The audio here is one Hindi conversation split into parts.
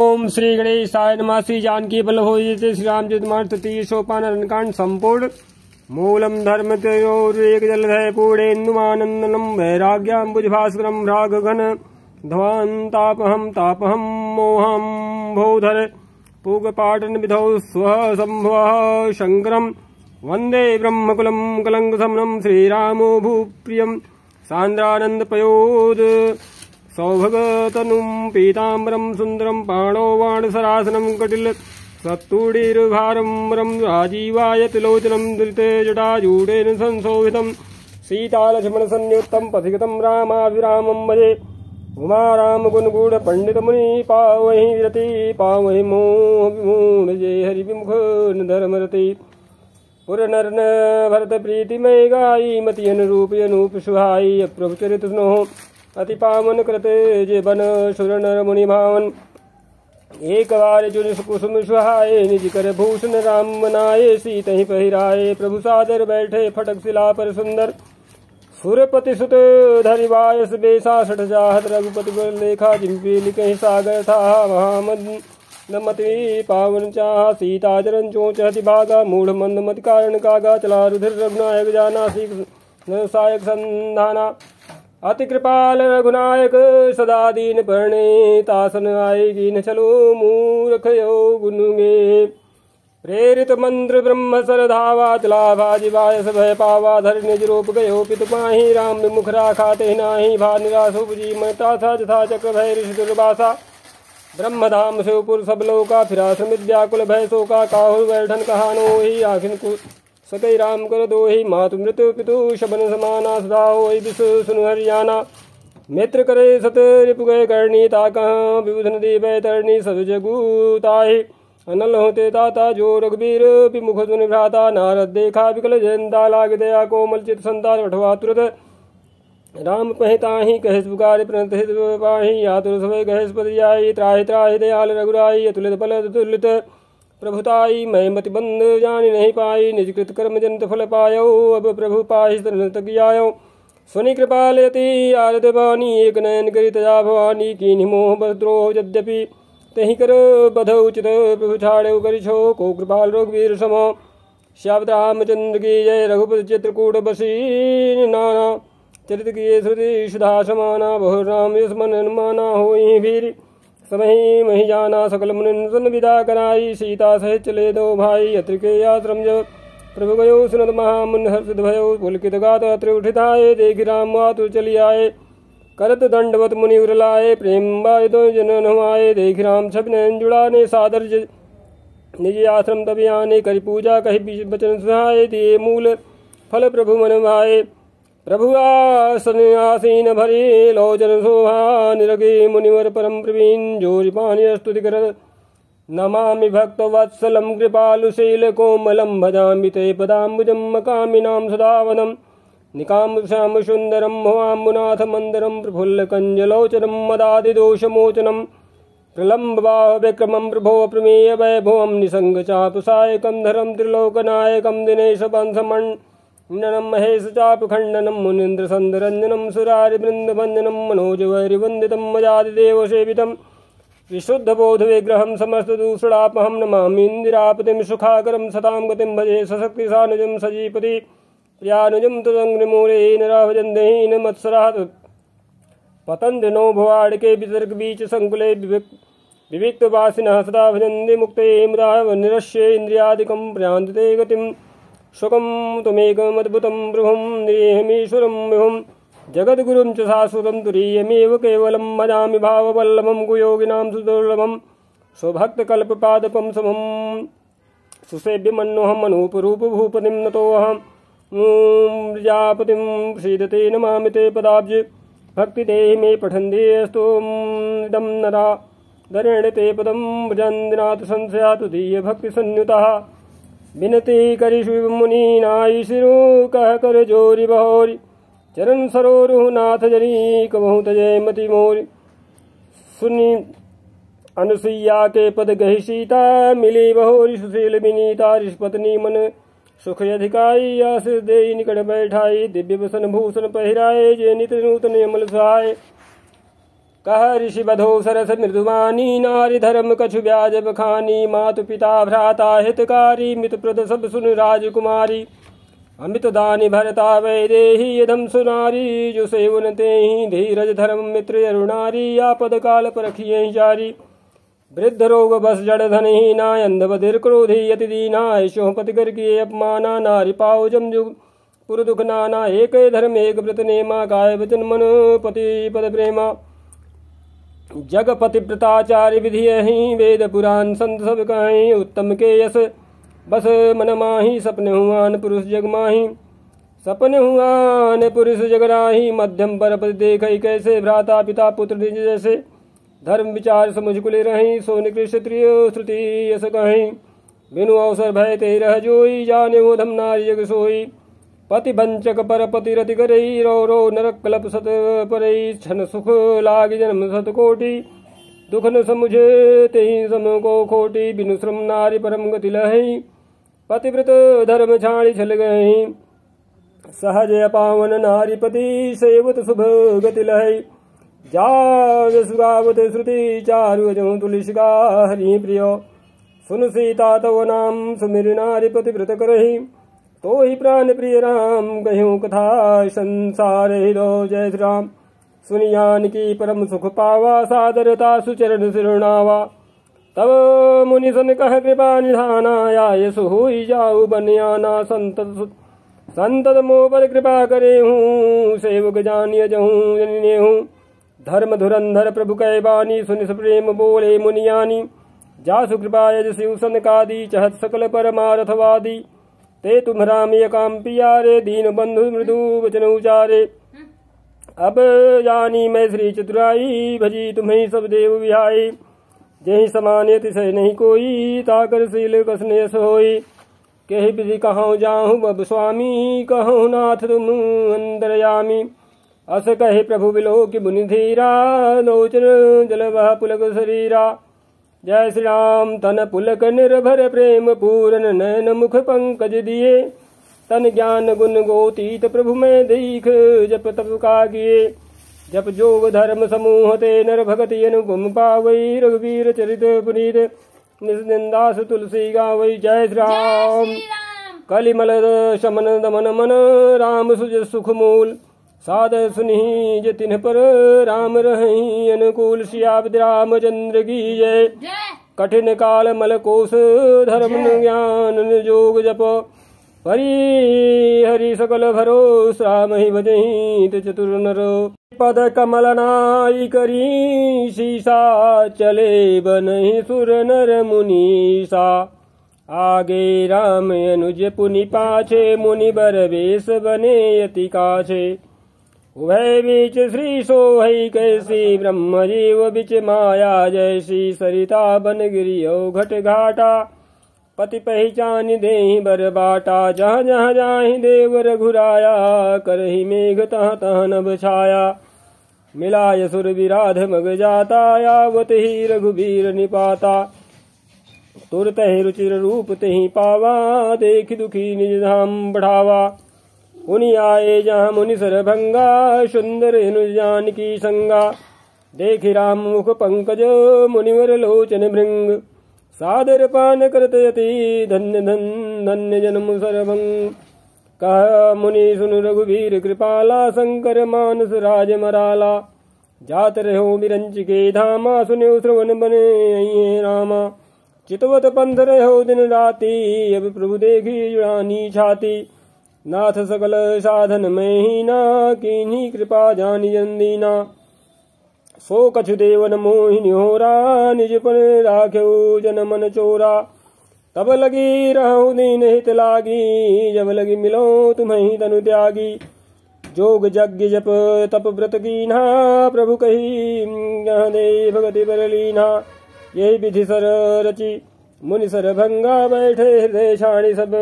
ओम श्री गणेशाय नमः श्री जानकी हो श्री रामचरितमानस तृतीय सोपान अरणकांड संपूर्ण मूलम धर्म तयोरेक जलधय पूर्णेन्दुमानंदनम वैराग्याम्बुजभास्करम राघघन धवान् तापहं तापहम मोहं भोधर पूगपाटन विधौ स्वः सम्भवः शङ्करम् वन्दे ब्रह्मकुलं कलङ्कसमनं श्रीरामो भूप्रियं पयोद सौभगतनुं पीताम्बरं सुन्दरं पाणो वाणसरासनं कटिल सत्तूडीर्भारम्बरं राजीवायतिलोचनं दृते जटाजूडेन संशोभितं सीतालक्ष्मणसंयुक्तं पथिगतं रामाभिरामं वदे उमा रामगुणगूढपण्डितमुनि पावहि विरति पावहि मोहविमूढजे हरिविमुखधर्मरति पुरनर्न भरतप्रीतिमयि गायि मति अनुरूपि अनूपशुभायि अप्रभुचरितस्नोः अति पावन कृते जीवन सुर नर मुनि भावन एक बार जुन कुसुम सुहाये निज कर भूषण राम मनाये सीत ही पहिराए प्रभु सादर बैठे फटक शिला पर सुंदर सुरपति सुत धरिवायस बेसा सठ जाहत रघुपति पर लेखा जिनके लिख सागर था महामद नमति पावन चाह सीता चरण चो चहति भागा मूढ़ मंद मत कारण कागा चला रुधिर रघुनायक जाना सीख सायक संधाना अति कृपाल रघुनायक सदा दीन तासन आएगी न चलो मूर्ख यो गुनुगे प्रेरित मंत्र ब्रह्म सरधावा तिलाभा वायस भय पावा धर निज रूप गयो पित माही राम विमुख राखा ते नाही भा निराशु जी मता था जथा चक्र भय ऋषि दुर्वासा ब्रह्म धाम शिवपुर सब लोका फिरा समित व्याकुल भय शोका काहुल वैठन कहानो ही आखिन सकै राम कर दो ही मातु मृत्यु पितु शबन समाना सदा हो विश्व सुन हरियाणा मित्र करे सत रिप गए करणी ताकह विबुधन दीप तरणी सदुज गुताहि अनल होते ताता जो रघुबीर विमुख सुन भ्राता नारद देखा विकल जयंता लाग दया कोमल चित संतान उठवा तुरत राम पहताही कहे पुकार प्रणत हित पाही आतुर सभय कहे स्पद त्राहि त्राहि दयाल रघुराई अतुलित बल तुलित प्रभुताई मैं बंद जानी नहीं पाई निजकृत कर्म जंत फल पायो अब प्रभु पाहित आयो स्वनि कृपा लेती आरत वाणी एक नयन करी तया भवानी की निमोह बद्रोह यद्यपि तही कर बधौ चित प्रभु छाड़े करी छो को कृपाल रघुवीर समो श्यावत रामचंद्र की जय रघुपति चित्रकूट बसी नाना चरित की सुधा समाना बहु राम यश मन हो भीरी समय मही जाना सकल मुनिंदन विदा कराई सीता सहित चले दो भाई अत्रिके आश्रम जब प्रभु गयो सुनत महामुन हर्षित भयो पुलकित गात अत्र उठिताए देख राम वातु चली आए करत दंडवत मुनि उरलाए प्रेम बाय तो जनन हुआए देख राम छब नयन जुड़ाने सादर निज आश्रम तब आने करी पूजा कही वचन सुनाए दिए मूल फल प्रभु मन भाए प्रभुआ सन्यासीन भरी लोचन शोभा निरगी मुनिवर परम प्रवीण जोरी पानी स्तुति कर नमामि भक्तवत्सलं कृपालुशैलकोमलं भजामि ते पदाम्बुजं मकामिनां सदावनं निकामुषां सुन्दरं भवाम्बुनाथमन्दरं प्रफुल्लकञ्जलोचनं मदादिदोषमोचनं प्रलम्बबाहविक्रमं प्रभो प्रमेयवैभवं निसङ्गचापसायकं धरं त्रिलोकनायकं दिनेशपन्थमण् ननम महेश चापखण्डनं मुनीन्द्रसन्दरञ्जनं सुरारिवृन्दवन्दनं मनोजवैरिवन्दितं मजादिदेवसेवितं विशुद्धबोधविग्रहं समस्तदूषणापहं नमामीन्दिरापतिं सुखाकरं सतां गतिं भजे सशक्तिसानुजं सजीपति प्रियानुजं तदङ्ग्रिमूले नराभजन्दहीन मत्सराः पतन्ति नो भवाडिके विसर्गबीचसङ्कुले विविक्तवासिनः सदा भजन्ति मुक्ते मुदा निरस्ये इन्द्रियादिकं प्रयान्ति ते स्वकं त्वमेकमद्भुतं बृहं निरेहमीश्वरं विहुं जगद्गुरुं च शाश्वतं तुरीयमेव केवलं भजामि भाववल्लभं गुयोगिनां सुदुर्लभं स्वभक्तकल्पपादपं समं सुसेव्यमन्वहमनूपरूपभूपतिं नतोऽहम् ॐ प्रजापतिं श्रीदते नमामि ते पदाब्जे भक्तिदेहि मे पठन्देऽस्तुं नरा धरेण ते पदं भजन्दिनाथ संशयातु धीयभक्तिसंयुतः विनती करी शिव मुनि नाई सिरु कह कर जोरी बहोरी चरण सरोरु नाथ जरी कहूँ तजय मति मोरी सुनी अनुसुईया के पद गही सीता मिली बहोरी सुशील विनीता ऋषपत्नी मन सुख अधिकाई आस दे निकट बैठाई दिव्य वसन भूषण पहराए जे नित नूतन अमल सहाय कह ऋषि बधो सरस मृदुवानी नारी धर्म कछु ब्याज बखानी मातु पिता भ्राता हितकारी मित प्रद सब सुन राजकुमारी अमित दानी भरता वैदेही यदम सुनारी जो सेवन ते धीरज धर्म मित्र अरुणारी या पद काल पर जारी वृद्ध रोग बस जड़ धन हीना अंधबधिर क्रोधी यति दीना ऐशो पतिकर किए अपमाना नारी पाओ जम जुग पुर दुख नाना एक धर्म एक व्रत नेमा गाय वचन मन पति पद प्रेमा जग पतिव्रताचार्य विधि ही वेद पुराण संत सब काहि उत्तम के यस बस मन माही सपन हुआन पुरुष जग माही सपन हुआन पुरुष जग राही मध्यम पर देख कैसे भ्राता पिता पुत्र निज जैसे धर्म विचार कुले रही सो निकृष्ट श्रुति यस कहीं बिनु अवसर भय ते रह जोई जाने वो धम नारी जग सोई पति बंचक पर पति रति करई रो रो नरक कलप सत पर छन सुख लाग जन्म सत कोटि दुख न समुझे ते सम को खोटी बिनु श्रम नारी परम गति लही पतिव्रत धर्म छाणी छल गई सहज पावन नारी पति सेवत शुभ गति लही जाग सुगावत श्रुति चारु तुलिस गा हरि प्रिय सुन सीता तव नाम सुमिर नारी व्रत करही तो ही प्राण प्रिय राम गहूँ कथा संसार हिरो जय श्री राम सुनियान की परम सुख पावा सादरता सुचरण सुनावा तब मुनि सन कह कृपा निधाना या यसु जाऊ बनियाना संत संतत मोह पर कृपा करे हूँ सेवक जानिय जहूँ जनिने हूँ धर्म धुरंधर प्रभु कै बानी सुन प्रेम बोले मुनियानी जासु कृपा यज शिव सन कादी चहत सकल परमारथवादी ते तुम रामीय काम पियारे दीन बंधु मृदु वचन उचारे अब जानी मैं श्री चतुराई भजी तुम्हें सब देव विहाई जही समाने तिसे नहीं कोई ताकर शील कसने सोई के बिजी कहूँ जाऊँ बब स्वामी कहो नाथ तुम अंदर यामी अस कहे प्रभु बिलो कि बुनि धीरा लोचन जल वह पुलक शरीरा जय श्री राम तन पुलक निर्भर प्रेम पूरन नयन मुख पंकज दिए तन ज्ञान गुण गोतीत प्रभु में दीख जप तप का किए जप जोग धर्म समूह ते नर भगति अनुगुम पावई रघुवीर चरित पुनीत निस्निंदास तुलसी गावई जय श्री राम कलिमल शमन दमन मन राम सुज सुख मूल साध सुनही जे तिन्ह पर राम रही अनुकूल श्याब्द राम चंद्र की जय कठिन काल मल कोश धर्म ज्ञान जोग जप हरि हरि सकल भरो श्राम ही भजही चतुर नर पद कमल नाई करी शीसा चले बन सुर नर मुनीषा आगे राम अनुज पुनि पाछे मुनि बर वेश बने यति काछे उभय बीच श्री सोहै कैसी ब्रह्म जीव बीच माया जैसी सरिता बन गिरी घट घाटा पति पहचान दे बर बाटा जहाँ जहाँ जाहि देव रघुराया ही मेघ तह तह नभ छाया मिलाय सुर विराध मग जाता यावत ही रघुबीर निपाता तुरत रुचिर रूप तही पावा देख दुखी निज धाम बढ़ावा उन आए जहाँ मुनि सरभंगा सुंदर हिनुजान की संगा देख राम मुख पंकज मुनिवर लोचन भृंग सादर पान करत यति धन्य धन धन्य जन्म सरभंग कह मुनि सुन रघुवीर कृपाला शंकर मानस राज मराला जात रहो बिरंज के धामा सुने श्रवण बने रामा चितवत पंथ रहो दिन राती अब प्रभु देखी जुड़ानी छाती नाथ सकल साधन में ही किन्हीं कृपा जानी दीना सो कछु देवन मोहिनी होरा निज पर राख्यो जन मन चोरा तब लगी रहू दीन हित लागी जब लगी मिलो तुम्हें तनु त्यागी जोग यज्ञ जप तप व्रत कीन्हा प्रभु कही दे भगति पर लीना यही विधि सर रची मुनि सर भंगा बैठे हृदय शाणी सब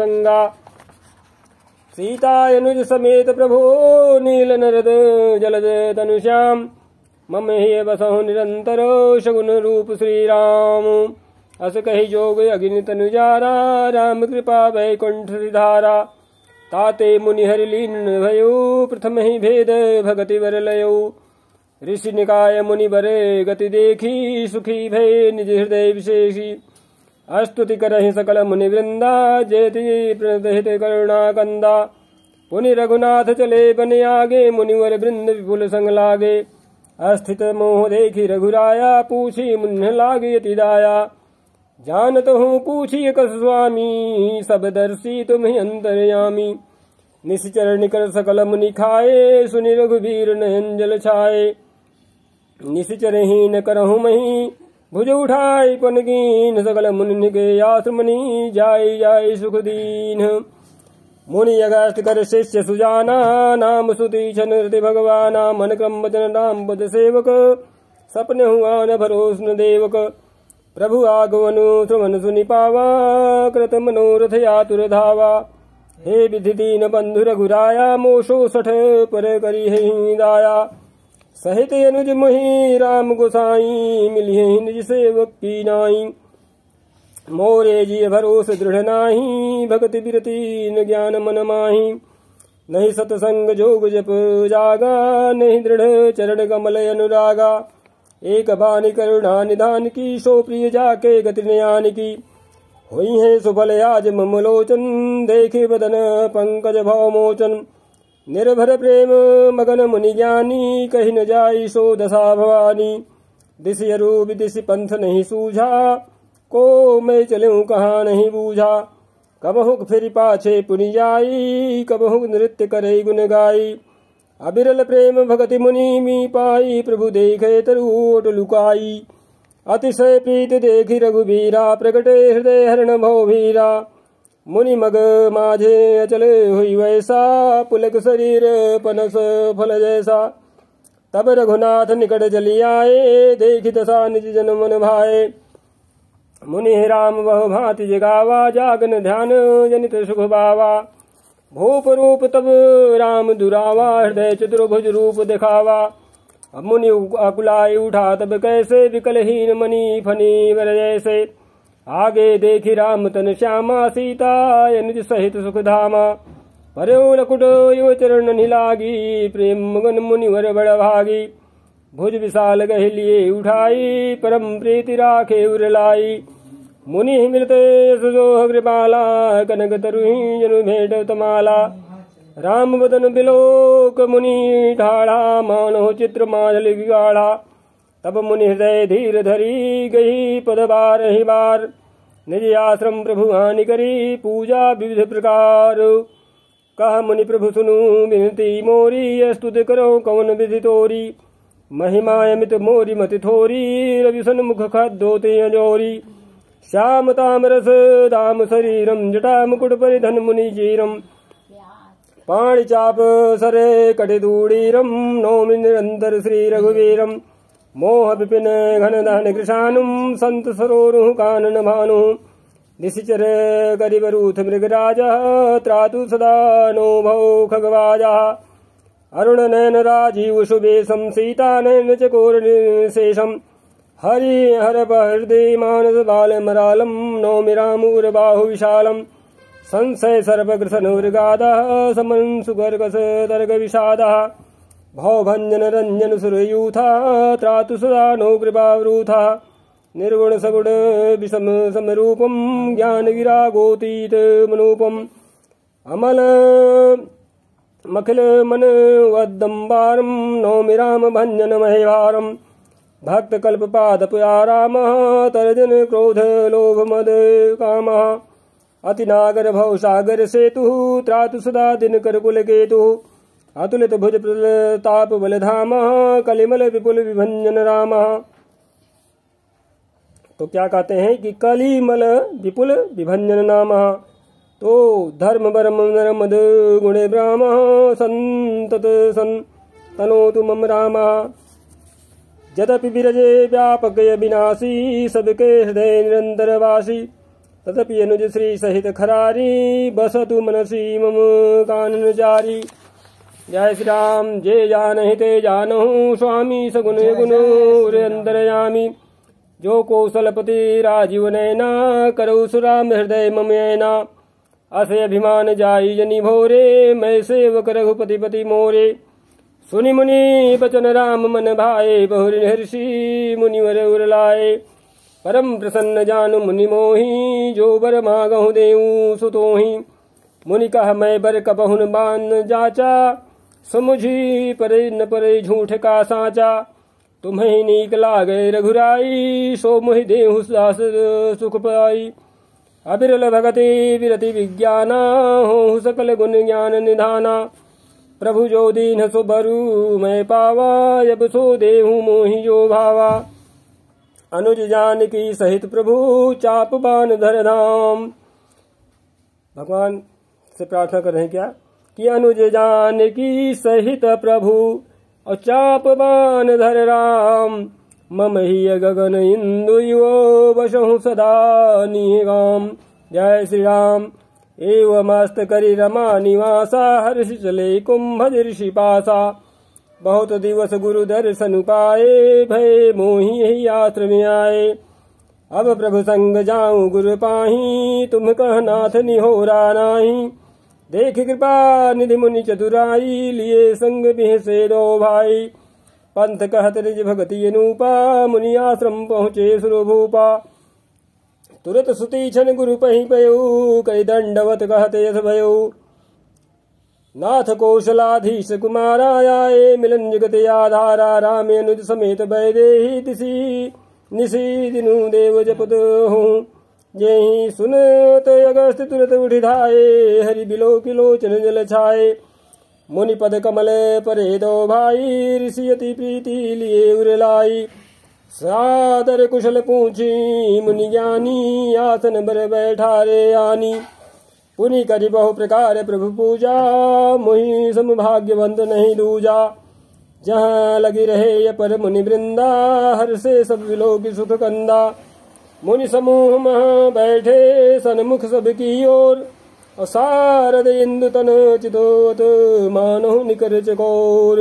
संगा सीतायनुज समेत प्रभो नील नरद जलद तनुष्याम मम ही बसहु निरंतर शगुन रूप श्री राम अस कही जोग अग्नि तनुजारा राम कृपा वैकुंठ धारा ताते मुनिहर लीन भयो प्रथम ही भेद भगति वर लयो ऋषि निकाय मुनि बरे गति देखी सुखी भय निज हृदय विशेषी अस्तुति कर सकल मुनिवृंदा जेति प्रदहित करुणा पुनि रघुनाथ चले बन आगे मुनिवर वृंद विपुल संग लागे अस्थित मोह देखी रघुराया पूछी मुन्ह लागे अति दाया जानत हूँ पूछी कस स्वामी सब दर्शी तुम्हें अंतर्यामी निश्चर निकर सकल मुनि खाए सुनि रघुवीर नयन जल छाए निश्चर ही न करहु मही भुज उठाई गीन सकल मुनि के आसमनी जाय जाय सुख दीन मुनि अगस्त कर शिष्य सुजाना नाम सुती छन भगवान मन क्रम वचन नाम बद सेवक सपन हुआ न भरोस न देवक प्रभु आगवनु सुमन सुनि पावा कृत मनोरथ यातुर धावा हे विधि दीन बंधु रघुराया मोशो सठ पर करी हे दाया सहित अनुज मही राम गोसाई मिलिये निज सेवक की नाई मोरे जी भरोस दृढ़ नाही भगत बिरती न ज्ञान मन माही नहीं सतसंग जोग जप जागा नहीं दृढ़ चरण कमल अनुरागा एक बानी करुणा निधान की सो प्रिय जाके गति नयान की हुई है सुफल आज ममलोचन देखे बदन पंकज भाव मोचन निर्भर प्रेम मगन मुनि ज्ञानी कही न जाई सो दशा भवानी दिश रूप दिश पंथ नहीं सूझा को मैं चलूं कहा नहीं बूझा कबहुक फिर पाछे पुनि जाई कबहुक नृत्य करे गुन गाई अबिरल प्रेम भगति मुनि मी पाई प्रभु देखे तरूट लुकाई अतिशय प्रीत देखी रघुबीरा प्रगटे हृदय हरण भो भीरा मुनि मग माझे अचले हुई वैसा पुलक शरीर पनस फल जैसा तब रघुनाथ निकट चली आए देखी दशा निज जन मन भाए मुनि राम वह भांति जगावा जागन ध्यान जनित सुख बावा भूप रूप तब राम दुरावा हृदय चतुर्भुज रूप दिखावा मुनि अकुलाय उठा तब कैसे विकलहीन मनी फनी वर जैसे आगे देखि राम तन श्यामा सीता निज सहित सुखधामा परयो लकुट चरण निलागी प्रेम मगन मुनिवर बड़ भागी भुज विशाल गह उठाई परम प्रीति राखे उरलाई मुनि मृत सुजोह कृपाला कनक तरुही जनु भेंट तमाला राम बदन बिलोक मुनि ठाड़ा मानो चित्र माजल गाढ़ा तब मुनि हृदय धीर धरी गई पद बार ही बार निज आश्रम प्रभु हानि करी पूजा विविध प्रकार कह मुनि प्रभु सुनु विनती मोरी स्तुत करो कौन विधि तोरी महिमायमित मोरी मति थोरी रवि सन्मुख खाद्योते अजोरी श्याम ताम दाम शरीरम जटा मुकुट परिधन मुनि जीरम पाणिचाप सरे कटिदूडीरम नौमि निरन्तर श्री रघुवीरम मोह विपिन घन दहन कृषानुम संत सरोरु कानन भानु निशिचर गरिबरूथ मृगराज त्रातु सदा नो भौ खगवाजा अरुण नयन राजीव शुभे संसीता नयन चकोर शेषम हरि हर पहृदे मानस बालमरालम नौमि रामूर बाहु विशालम संशय सर्वग्रसन वृगाद समन सुगर्गस दर्ग विषादः भवभञ्जन रञ्जन सुरयूथा त्रातु सदा नो कृपावरूथा निर्गुण सगुण विषम समरूपम ज्ञान विरागोतीत मनोपम अमल मखिल मन वदम्बारम नौमि राम भंजन महेवारम भक्त कल्प पादप आराम तर्जन क्रोध लोभ मद काम अतिनागर भव सागर सेतु त्रातु सदा दिन कर कुल केतु अतुलित भुज ताप बलधाम कलिमल विपुल विभंजन राम तो क्या कहते हैं कि कलिमल विपुल विभंजन नाम तो धर्म बरम मद गुणे ब्राह्म संतत सन तनो तुम राम जदपि विरजे व्यापक विनाशी सबके हृदय निरंतर वासी तदपि अनुज श्री सहित खरारी बसतु मनसी मम कानन जारी जय श्री राम जय जान ते जान स्वामी सगुन गुन अंदर जो कौशलपति राजीव नैना करऊ सुराम हृदय ममयना अस अभिमान जाई जनि भोरे मैं सेवक रघुपति पति मोरे सुनि मुनि बचन राम मन भाए बहुर हर्षि मुनिवर उर लाए परम प्रसन्न जानु मुनि मोही जो बर मागहु देऊ सुतोही मुनि कह मैं बर कबहुन बान जाचा समझी परे न परे झूठ का साचा तुम्हें नीक लागे रघुराई सो मुहि देहु सास सुख पाई अबिरल भगति विरति विज्ञाना हो सकल गुण ज्ञान निधाना प्रभु जो दीन सुबरु मैं पावा जब सो देहु मोहि जो भावा अनुज जान की सहित प्रभु चाप बान धर धाम भगवान से प्रार्थना कर रहे हैं क्या कि अनुज जान की सहित प्रभु और चाप बान धर राम मम ही गगन इंदु युवो बसहु सदा निगाम जय श्री राम एवमस्त करी रमा निवासा हर्ष चले कुंभ ऋषि पासा बहुत दिवस गुरु दर्शन पाए भय मोहि ही आश्र में आए अब प्रभु संग जाऊं गुरु पाही तुम कहनाथ निहोरा नाही देख कृपा निधि मुनि चतुराई लिए संग से दो भाई पंथ कहत निज भगति अनुपा मुनि आश्रम पहुँचे सुरभूपा तुरत सुति छन गुरु पही पयो कई दंडवत कहते यथ भयो नाथ कौशलाधीश कुमारायाए मिलन जगत आधारा रामे अनुज समेत वैदेही दिशी निशी दिनु देव जपत हूँ जेहि सुनत अगस्त तुरंत उठि धाये हरि बिलो लोचन जल छाये मुनि पद कमल परे दो भाई ऋषि अति प्रीति लिए उर लाई सादर कुशल पूछी मुनि ज्ञानी आसन बर बैठा रे आनी पुनि करि बहु प्रकार प्रभु पूजा मुहि भाग्य बंद नहीं दूजा जहाँ लगी रहे ये पर मुनि वृंदा हर से सब विलोक सुख कंदा मुनि समूह महा बैठे सनमुख सबकी ओर और सारद इंदु तन चिदोत मानो निकर चकोर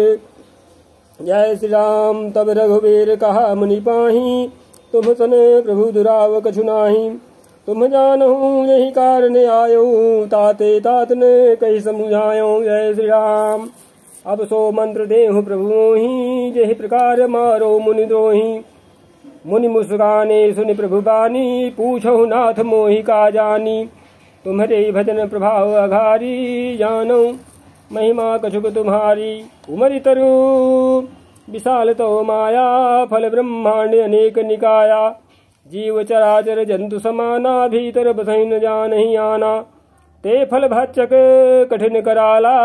जय श्री राम तब रघुवीर कहा मुनि पाही तुम सन प्रभु दुराव कछु नाही तुम जानहूँ यही कारण आयो ताते तात ने कही समझायो जय श्री राम अब सो मंत्र देहु प्रभु ही यही प्रकार मारो मुनि द्रोही मुनि मुस्काने सुन प्रभुबानी पूछो नाथ मोहि का जानी तुम्हरे भजन प्रभाव अघारी जानो महिमा कछुक तुम्हारी उमरी तरु विशाल तो माया फल ब्रह्मांड अनेक निकाया जीव चराचर जंतु समाना भीतर बसई न जान ही आना ते फल भाचक कठिन कराला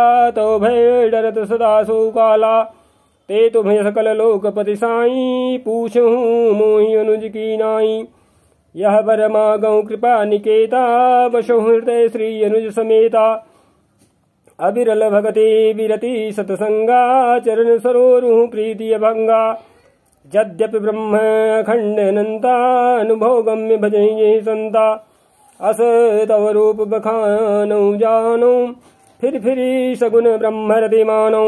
तो भय डरत सदा सुकाला ते तो भय सकल लोकपति साई पूछूँ मोहि अनुज की नाई यह वर मागौ कृपा निकेता बशो हृदय श्री अनुज समेता अबिरल भगति विरति सतसंगा चरण सरोरुह प्रीति अभंगा यद्यपि ब्रह्म अखंड अनंता अनुभव गम्य भजय यही संता अस तव रूप बखानौ जानो फिर फिर सगुन ब्रह्म रतिमानौ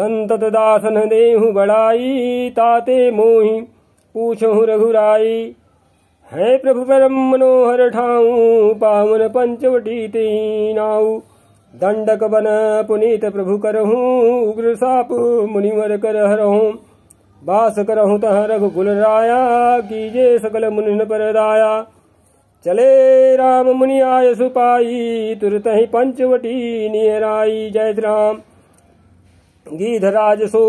संतत दासन देहु बड़ाई ताते मोहि पूछो रघुराई है प्रभु परम मनोहर ठाऊ पावन पंचवटी तीनाऊ दंडक बन पुनीत प्रभु करहूँ उग्र साप मुनिवर कर हरहूँ बास करहूँ तह रघु गुल राया कीजे सकल मुनिन पर दाया चले राम मुनि आय सुपाई तुरत पंचवटी नियराई जय राम गीधराज सो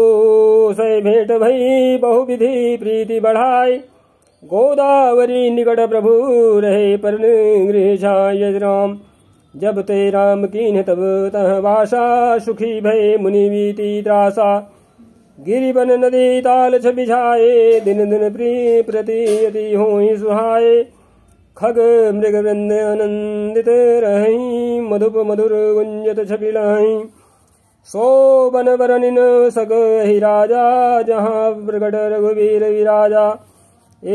से भेंट भई विधि प्रीति बढ़ाए गोदावरी निकट प्रभु रहे पर गृह राम जब ते राम की तब तह वासा सुखी भय मुनि वीति त्रासा गिरिवन नदी ताल छबिझाए दिन दिन प्री प्रतीयति हो सुहाए खग मृग वृंद आनंदित रही मधुप मधुर गुंजत छपिलाई सो बन बरनिन सग ही राजा जहाँ प्रगट रघुवीर विराजा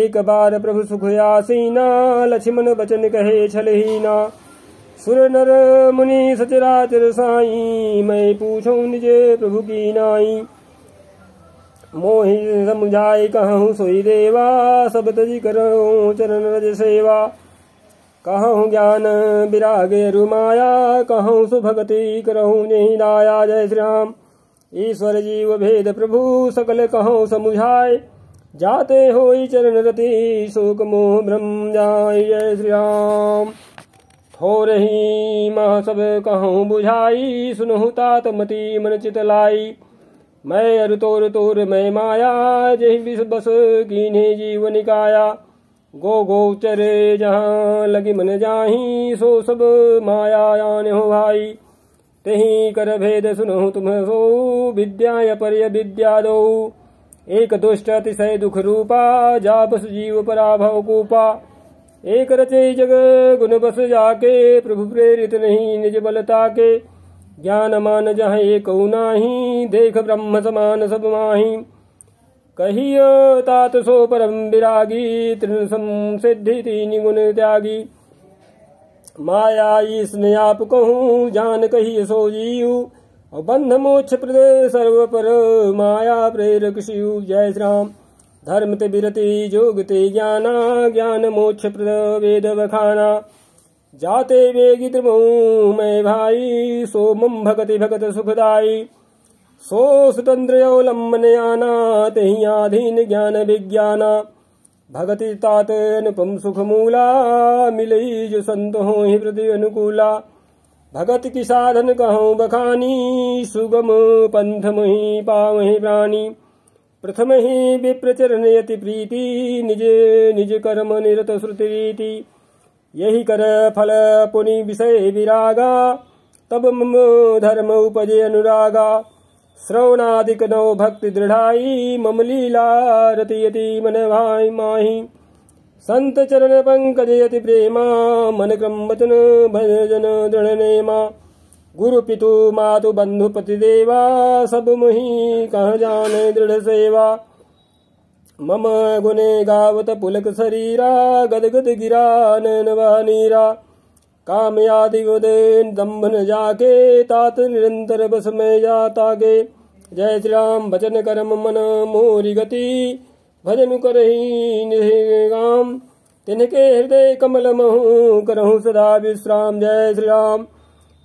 एक बार प्रभु सुखयासीना लक्ष्मण बचन कहे छलहीना सुर नर मुनि सचराचर साई मैं पूछो निज प्रभु की नाई मोहि समझाए कहूँ सोई देवा सब तज करो चरण रज सेवा कहूँ ज्ञान विराग रुमाया कहूँ सुभगति करहूँ नहीं दाया जय श्री राम ईश्वर जीव भेद प्रभु सकल कहु समुझाए जाते हो चरण रति शोक मोह ब्रह्म जाय जय श्री राम थोर रही मह सब कहूँ बुझाई सुनहु तात मति मन चित लाई मैं अरु तोर तोर मैं माया जय बस कीन्हे जीव निकाया गो गोचरे जहाँ लगी मन जाही सो सब माया आन हो भाई तही कर भेद सुनहु तुम सो विद्या पर विद्या दो एक दुष्ट अतिशय दुख रूपा जा बस जीव पराभव कूपा एक रचे जग गुण बस जाके प्रभु प्रेरित नहीं निज बलता के ज्ञान मान जहाँ एक नाही देख ब्रह्म समान सब माही कहियो तात सो परम विरागी त्रिसम सिद्धि निगुण त्यागी माया इसने आप कहू जान कही सो जीव बंध मोक्ष प्रदे सर्व पर माया प्रेरक शिव जय राम धर्म ते विरति जोग ते ज्ञाना ज्ञान मोक्ष प्रद वेद बखाना जाते वेगी त्रिमो मैं भाई सोमम भगति भगत सुखदाई सो स्वतन्त्रयोलम्बनयाना तेह्याधीन ज्ञान विज्ञा भगति तात अनुपम सुखमूला मिलई जो संत हो ही प्रति अनुकूला भगत की साधन कहो बखानी सुगम पंथ मही पावही प्राणी प्रथम ही विप्रचरण यति प्रीति निज निज कर्म निरत श्रुति रीति यही कर फल पुनि विषय विरागा तब मम धर्म उपजे अनुरागा श्रवणादिकनो भक्ति दृढ़ाई मम लीला रति यति मन भाई माही संत चरण पंकज यति प्रेमा मन क्रम वचन भजन दृढ़ नेमा गुरु पितु मातु बंधु पति देवा सब मुहि कह जान दृढ़ सेवा मम गुने गावत पुलक शरीरा गदगद गिरा नवा नीरा उदयन दम्भन जाके तात निरंतर बस में जाता गे जय श्री राम भजन करम मन मोरी गति भजन कर राम तिनके हृदय कमल महू करहु सदा विश्राम जय श्री राम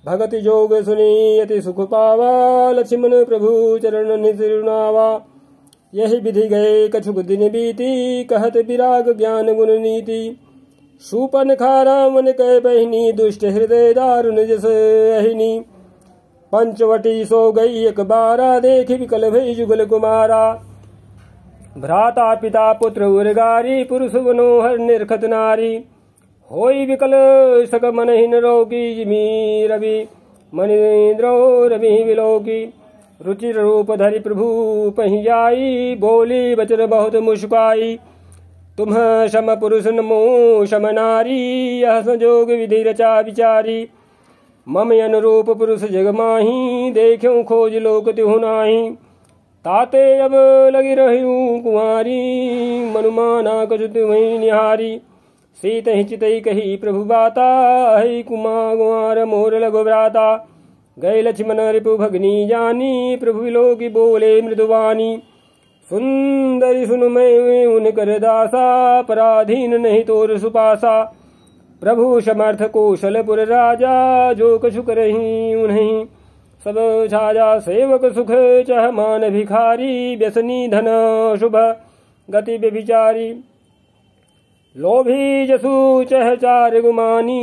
भगति जोग सुनी अति सुख पावा लक्ष्मण प्रभु चरण निवा यही विधि गए कछुक दिन बीती कहत विराग ज्ञान गुण नीति सुपन खारा मन के बहिनी दुष्ट हृदय दारुण जस अहिनी पंचवटी सो गई एक बारा देख विकल भई जुगल कुमारा भ्राता पिता पुत्र उर्गारी पुरुष मनोहर निर्खत नारी हो विकल सक मन हिन रोगी जिमी रवि मनिन्द्रो रवि विलोकी रुचिर रूप धरि प्रभु पही जाई बोली बचन बहुत मुस्काई तुम शम पुरुष नमो शम नारी यह संजोग विधि रचा विचारी मम अनुरूप पुरुष जग माही देखो खोज लोक तिहु नाही ताते अब लगी रहू कुमारी मनुमाना कछु तुम्हें निहारी सीत ही चित कही प्रभु बाता हई कुमार कुमार मोर लगो व्राता गए लक्ष्मण रिपु भगनी जानी प्रभु लोकी बोले मृदुवानी सुंदरी सुनमय उन कर दासा पराधीन नहीं तोर सुपासा प्रभु समर्थ कौशलपुर राजा जो कछु करही उन्हें सब छाया सेवक सुख चह मान भिखारी व्यसनी धन शुभ गति व्यभिचारी लोभी जसु चह चार गुमानी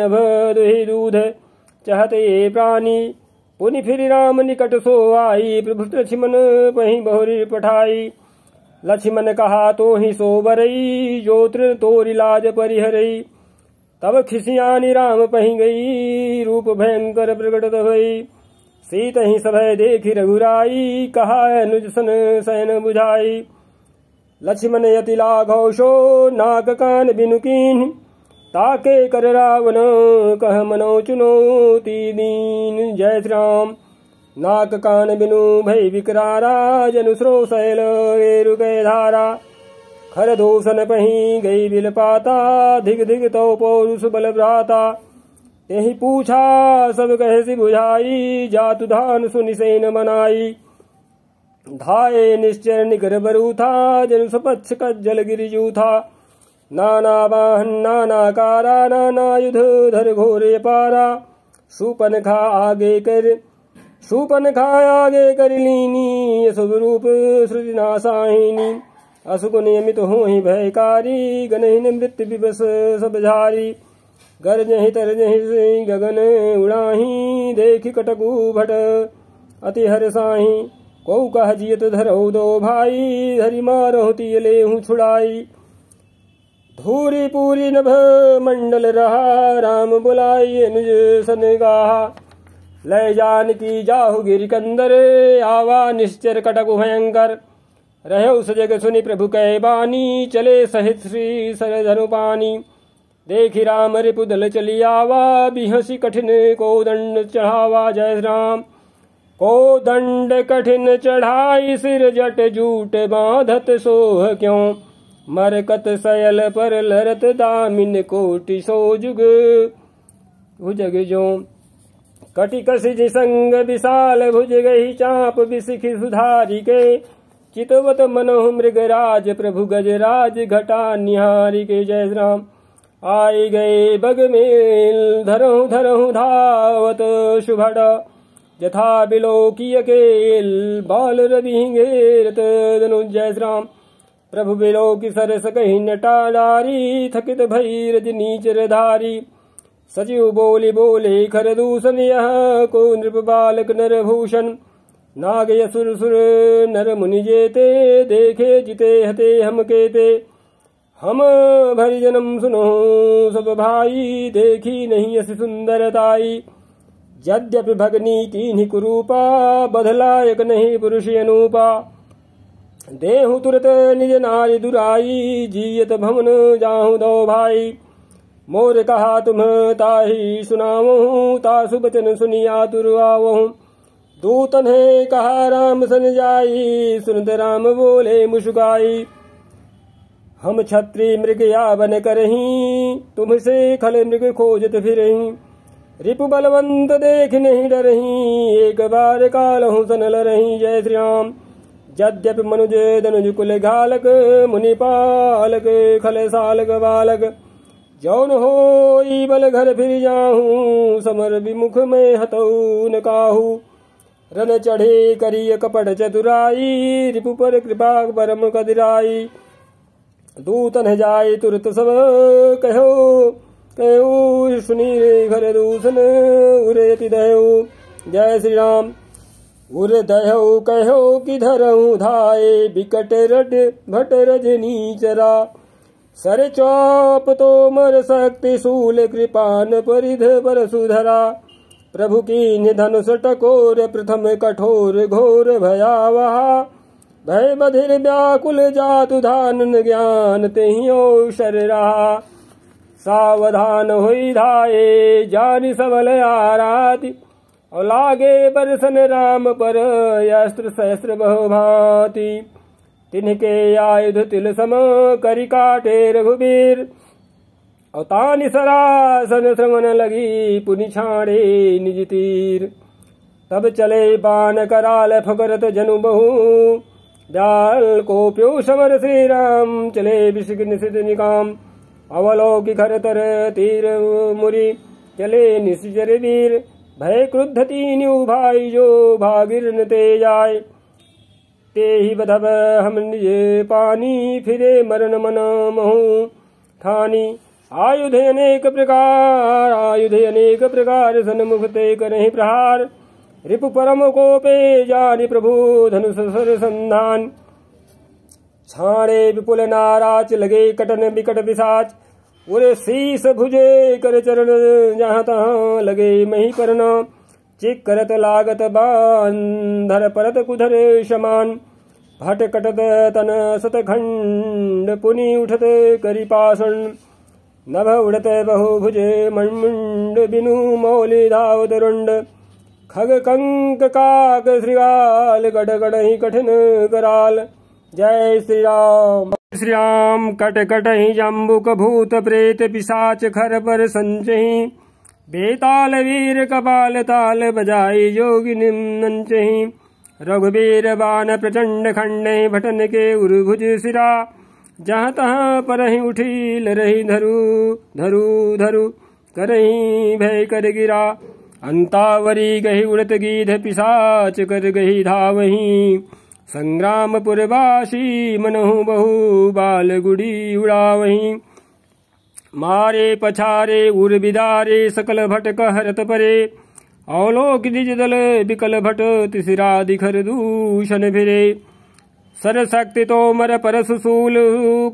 नभ दुहि दूध चहते प्राणी पुनि फिर राम निकट सो आई प्रभु लक्ष्मण वही बहुरी पठाई लक्ष्मण कहा तो ही सो बरई जो तृण तोर इलाज परिहरई तब खिसियानी राम पही गई रूप भयंकर प्रकट भई सीत ही सभय देखी रघुराई कहा अनुज सन सैन बुझाई लक्ष्मण यति लाघोषो नाक कान बिनुकीन ताके कर रावण कह मनो चुनौती दीन जय श्री राम नाक कान बिनु भय विकरारा जनु स्रो सैल वेरु गय धारा खर दोसन पही गई बिल पाता धिग धिग तो पौरुष बल भ्राता यही पूछा सब कहसी बुझाई जातु धान सुनिसेन मनाई धाये निश्चर निगर बरू था जनु सपक्ष का जल गिरिजू था नाना नाना कारा नाना युध धर घोरे पारा सुपन खा आगे कर सुपन खा आगे कर लीनी रूप सृजना साहिनी असुक नियमित हो ही भयकारी गणहीन मृत विवश सब झारी गरज ही तरज ही गगन उड़ाही देख कटकू भट अति हर साही कौ कह जियत धरऊ दो भाई धरी मारहुती ले हूँ छुड़ाई धूरी पूरी नभ मंडल रहा राम बुलाइए निज सनगा लय जान की जाहु गिर कंदर आवा निश्चर कटक भयंकर रहे उस जग सुनी प्रभु कह बानी चले सहित श्री सर धनु पानी देखी राम रिपुदल चली आवा बिहसी कठिन को दंड चढ़ावा जय राम को दंड कठिन चढ़ाई सिर जट जूट बांधत सोह क्यों मरकत सयल पर लरत दामिन कोटि सोजुग भुजग जो कटिकस संग विशाल भुज गही चाप विसिखी सुधारी के चितवत मनोह मृग राज प्रभु गजराज घटा निहारी के जय राम आए गए बगमेल धरहु धरहु धावत शुभड़ यथा बिलोकिय केल बाल रवि घेरत धनु जय राम प्रभु बिलोक सरस कही नटा नारी थकित भई नीचर धारी सचिव बोली बोले खर दूषण यह को नृप बालक नर भूषण नाग यसुर सुर नर मुनि जेते देखे जिते हते हम केते हम भरिजनम सुनो सब भाई देखी नहीं अस सुंदरताई यद्यपि भगनी की कुरूपा बधलायक नहीं पुरुष अनूपा देहु तुरत निज नारी दुराई जियत भवन जाहु दो भाई मोर कहा तुम ताही सुनाव तासु बचन सुनिया तुरवावहु दूतन है कहा राम सन जाई सुनत राम बोले मुशुकाई हम छत्री मृग या बन करही तुमसे खल मृग खोजत फिरही रिपु बलवंत देख नहीं डरही एक बार काल हूँ सन लरही जय श्री राम यद्यपि मनुजेदनुज कुल घालक मुनि पालक खल सालक बालक जौन हो बल घर फिर जाहू समर विमुख में हतऊ न काहू रन चढ़े करिय कपट चतुराई रिपु पर कृपा परम कदिराई दूतन जाय तुरत सब कहो कहो सुनी रे घर दूसन उरे दयो जय श्री राम उर दहऊ कहो कि धरऊ धाए बिकट रट भट रजनी चरा सर चौप तो मर शक्ति सूल कृपान परिध पर सुधरा प्रभु की धनुष टकोर प्रथम कठोर घोर भयावहा भय बधिर व्याकुल जातु धान ज्ञान तेहियो शर रहा सावधान हुई धाये जान सबल आराती और लागे बरसन राम पर अस्त्र शस्त्र बहु भांति तिनके आयुध तिल सम करी काटे रघुबीर अवतानि सरासन श्रवण लगी पुनि छाड़े निज तीर तब चले बान कराल फकरत जनु बहु डाल को प्यो समर श्री राम चले विषघ्न सिद्ध निकाम अवलोक खर तर तीर मुरी चले निश्चर वीर भय क्रुद्धती न्यू भाई जो भागिर ते जाय ते ही बधब हम निजे पानी फिरे मरण मन महू ठानी आयुधे अनेक प्रकार आयुधे अनेक प्रकार सन ते कर प्रहार रिप परम कोपे जानि प्रभु धनुष सर संधान छाणे विपुल नाराच लगे कटन विकट विसाच उरे शीस भुजे कर चरण जहाँ तहाँ लगे मही करना चिक करत लागत बांधर परत कुधरे समान भट कटत तन सत खंड पुनि उठत करी पाषण नभ उड़त बहु भुजे मणमुंड बिनु मौलि धाव रुंड खग कंक काक श्रीवाल गड़ गड़ ही कठिन कराल जय श्री राम श्रियाम ताल बजाई खरपर सञ्चहि रघुबीर बान प्रचंड खंड भटन के उर्भुज सिरा जहाँ तहाँ ही उठी लरही धरु धरु धरु करही भय कर गिरा अंतावरी गही उड़त गीध पिशाच कर गही धावही संग्रामपुरवासी मनहु बहु बाल गुड़ी उड़ावही मारे पछारे उर्बिदारे सकल भट कहरत परे अवलोक निज दल बिकल भट तिसरा दिखर दूषण फिरे सर शक्ति तोमर पर सुसूल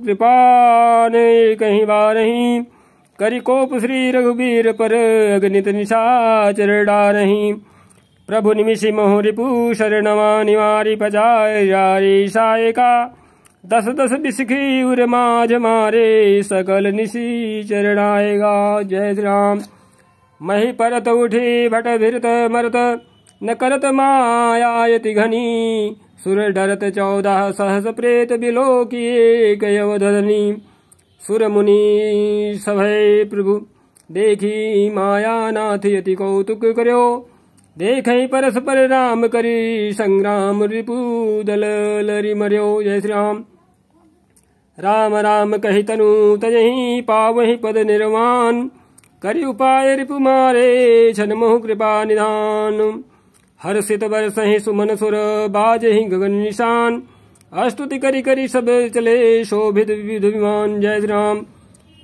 कृपा कहीं कहीं बारही करिकोप श्री रघुबीर पर अग्नित निशाचर डारही प्रभु निमिषि मोह रिपु शरण निवारी पजाय यारी सायका दस दस बिस्खी उर माज मारे सकल निशी चरणाएगा जय राम मही परत उठी भट भिरत मरत न करत मायायति घनी सुर डरत चौदह सहस प्रेत बिलो किए सुर मुनि सभय प्रभु देखी माया नाथ यति कौतुक करो देख परस्पर राम करी संग्राम रिपु दल लरी मर्यो जय श्री राम राम राम कही तनु तही पावही पद निर्वाण करी उपाय रिपु मारे छन मोह कृपा निधान हर्षित बर सही सुमन सुर बाज ही गगन निशान अस्तुति करी करी सब चले शोभित विविध विमान जय श्री राम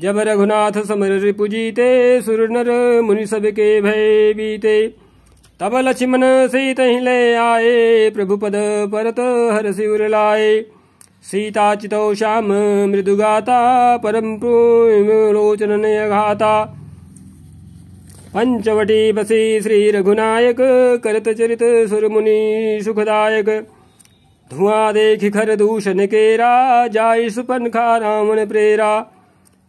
जब रघुनाथ समर रिपु जीते सुर नर मुनि सबके भय बीते तब लक्ष्मण सीत ले आए प्रभुपद परत हर सिर लाए सीता चितो श्याम मृदुगाता परम लोचन घाता पंचवटी बसी श्री रघुनायक करत चरित मुनि सुखदायक धुआं देख खर दूषण केरा जाय सुपनखा रावण प्रेरा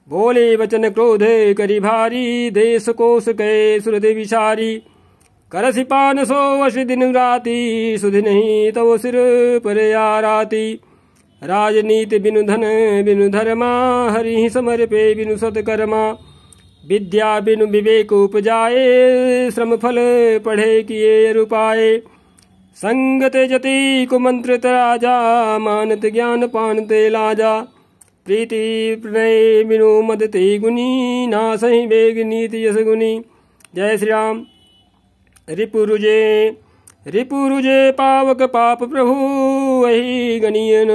बोले वचन क्रोध करी भारी देश कोश गए सुरदेविचारी कर सिपान सो वश दिन राती सुधि नहीं तव तो सिर पर आराती राजनीति बिनु धन बिनु धर्मा हरि समर्पे बिनु सत्कर्मा विद्या बिनु विवेक उपजाए श्रम फल पढ़े किए रूपाए संगत जति कुमंत्रित राजा मानत ज्ञान पान ते लाजा प्रीति प्रणय बिनु मदते गुनी ना सही वेग नीति यस गुनी जय श्री राम रिपुरुजे रिपुरुजे पावक पाप प्रभु वही गनियन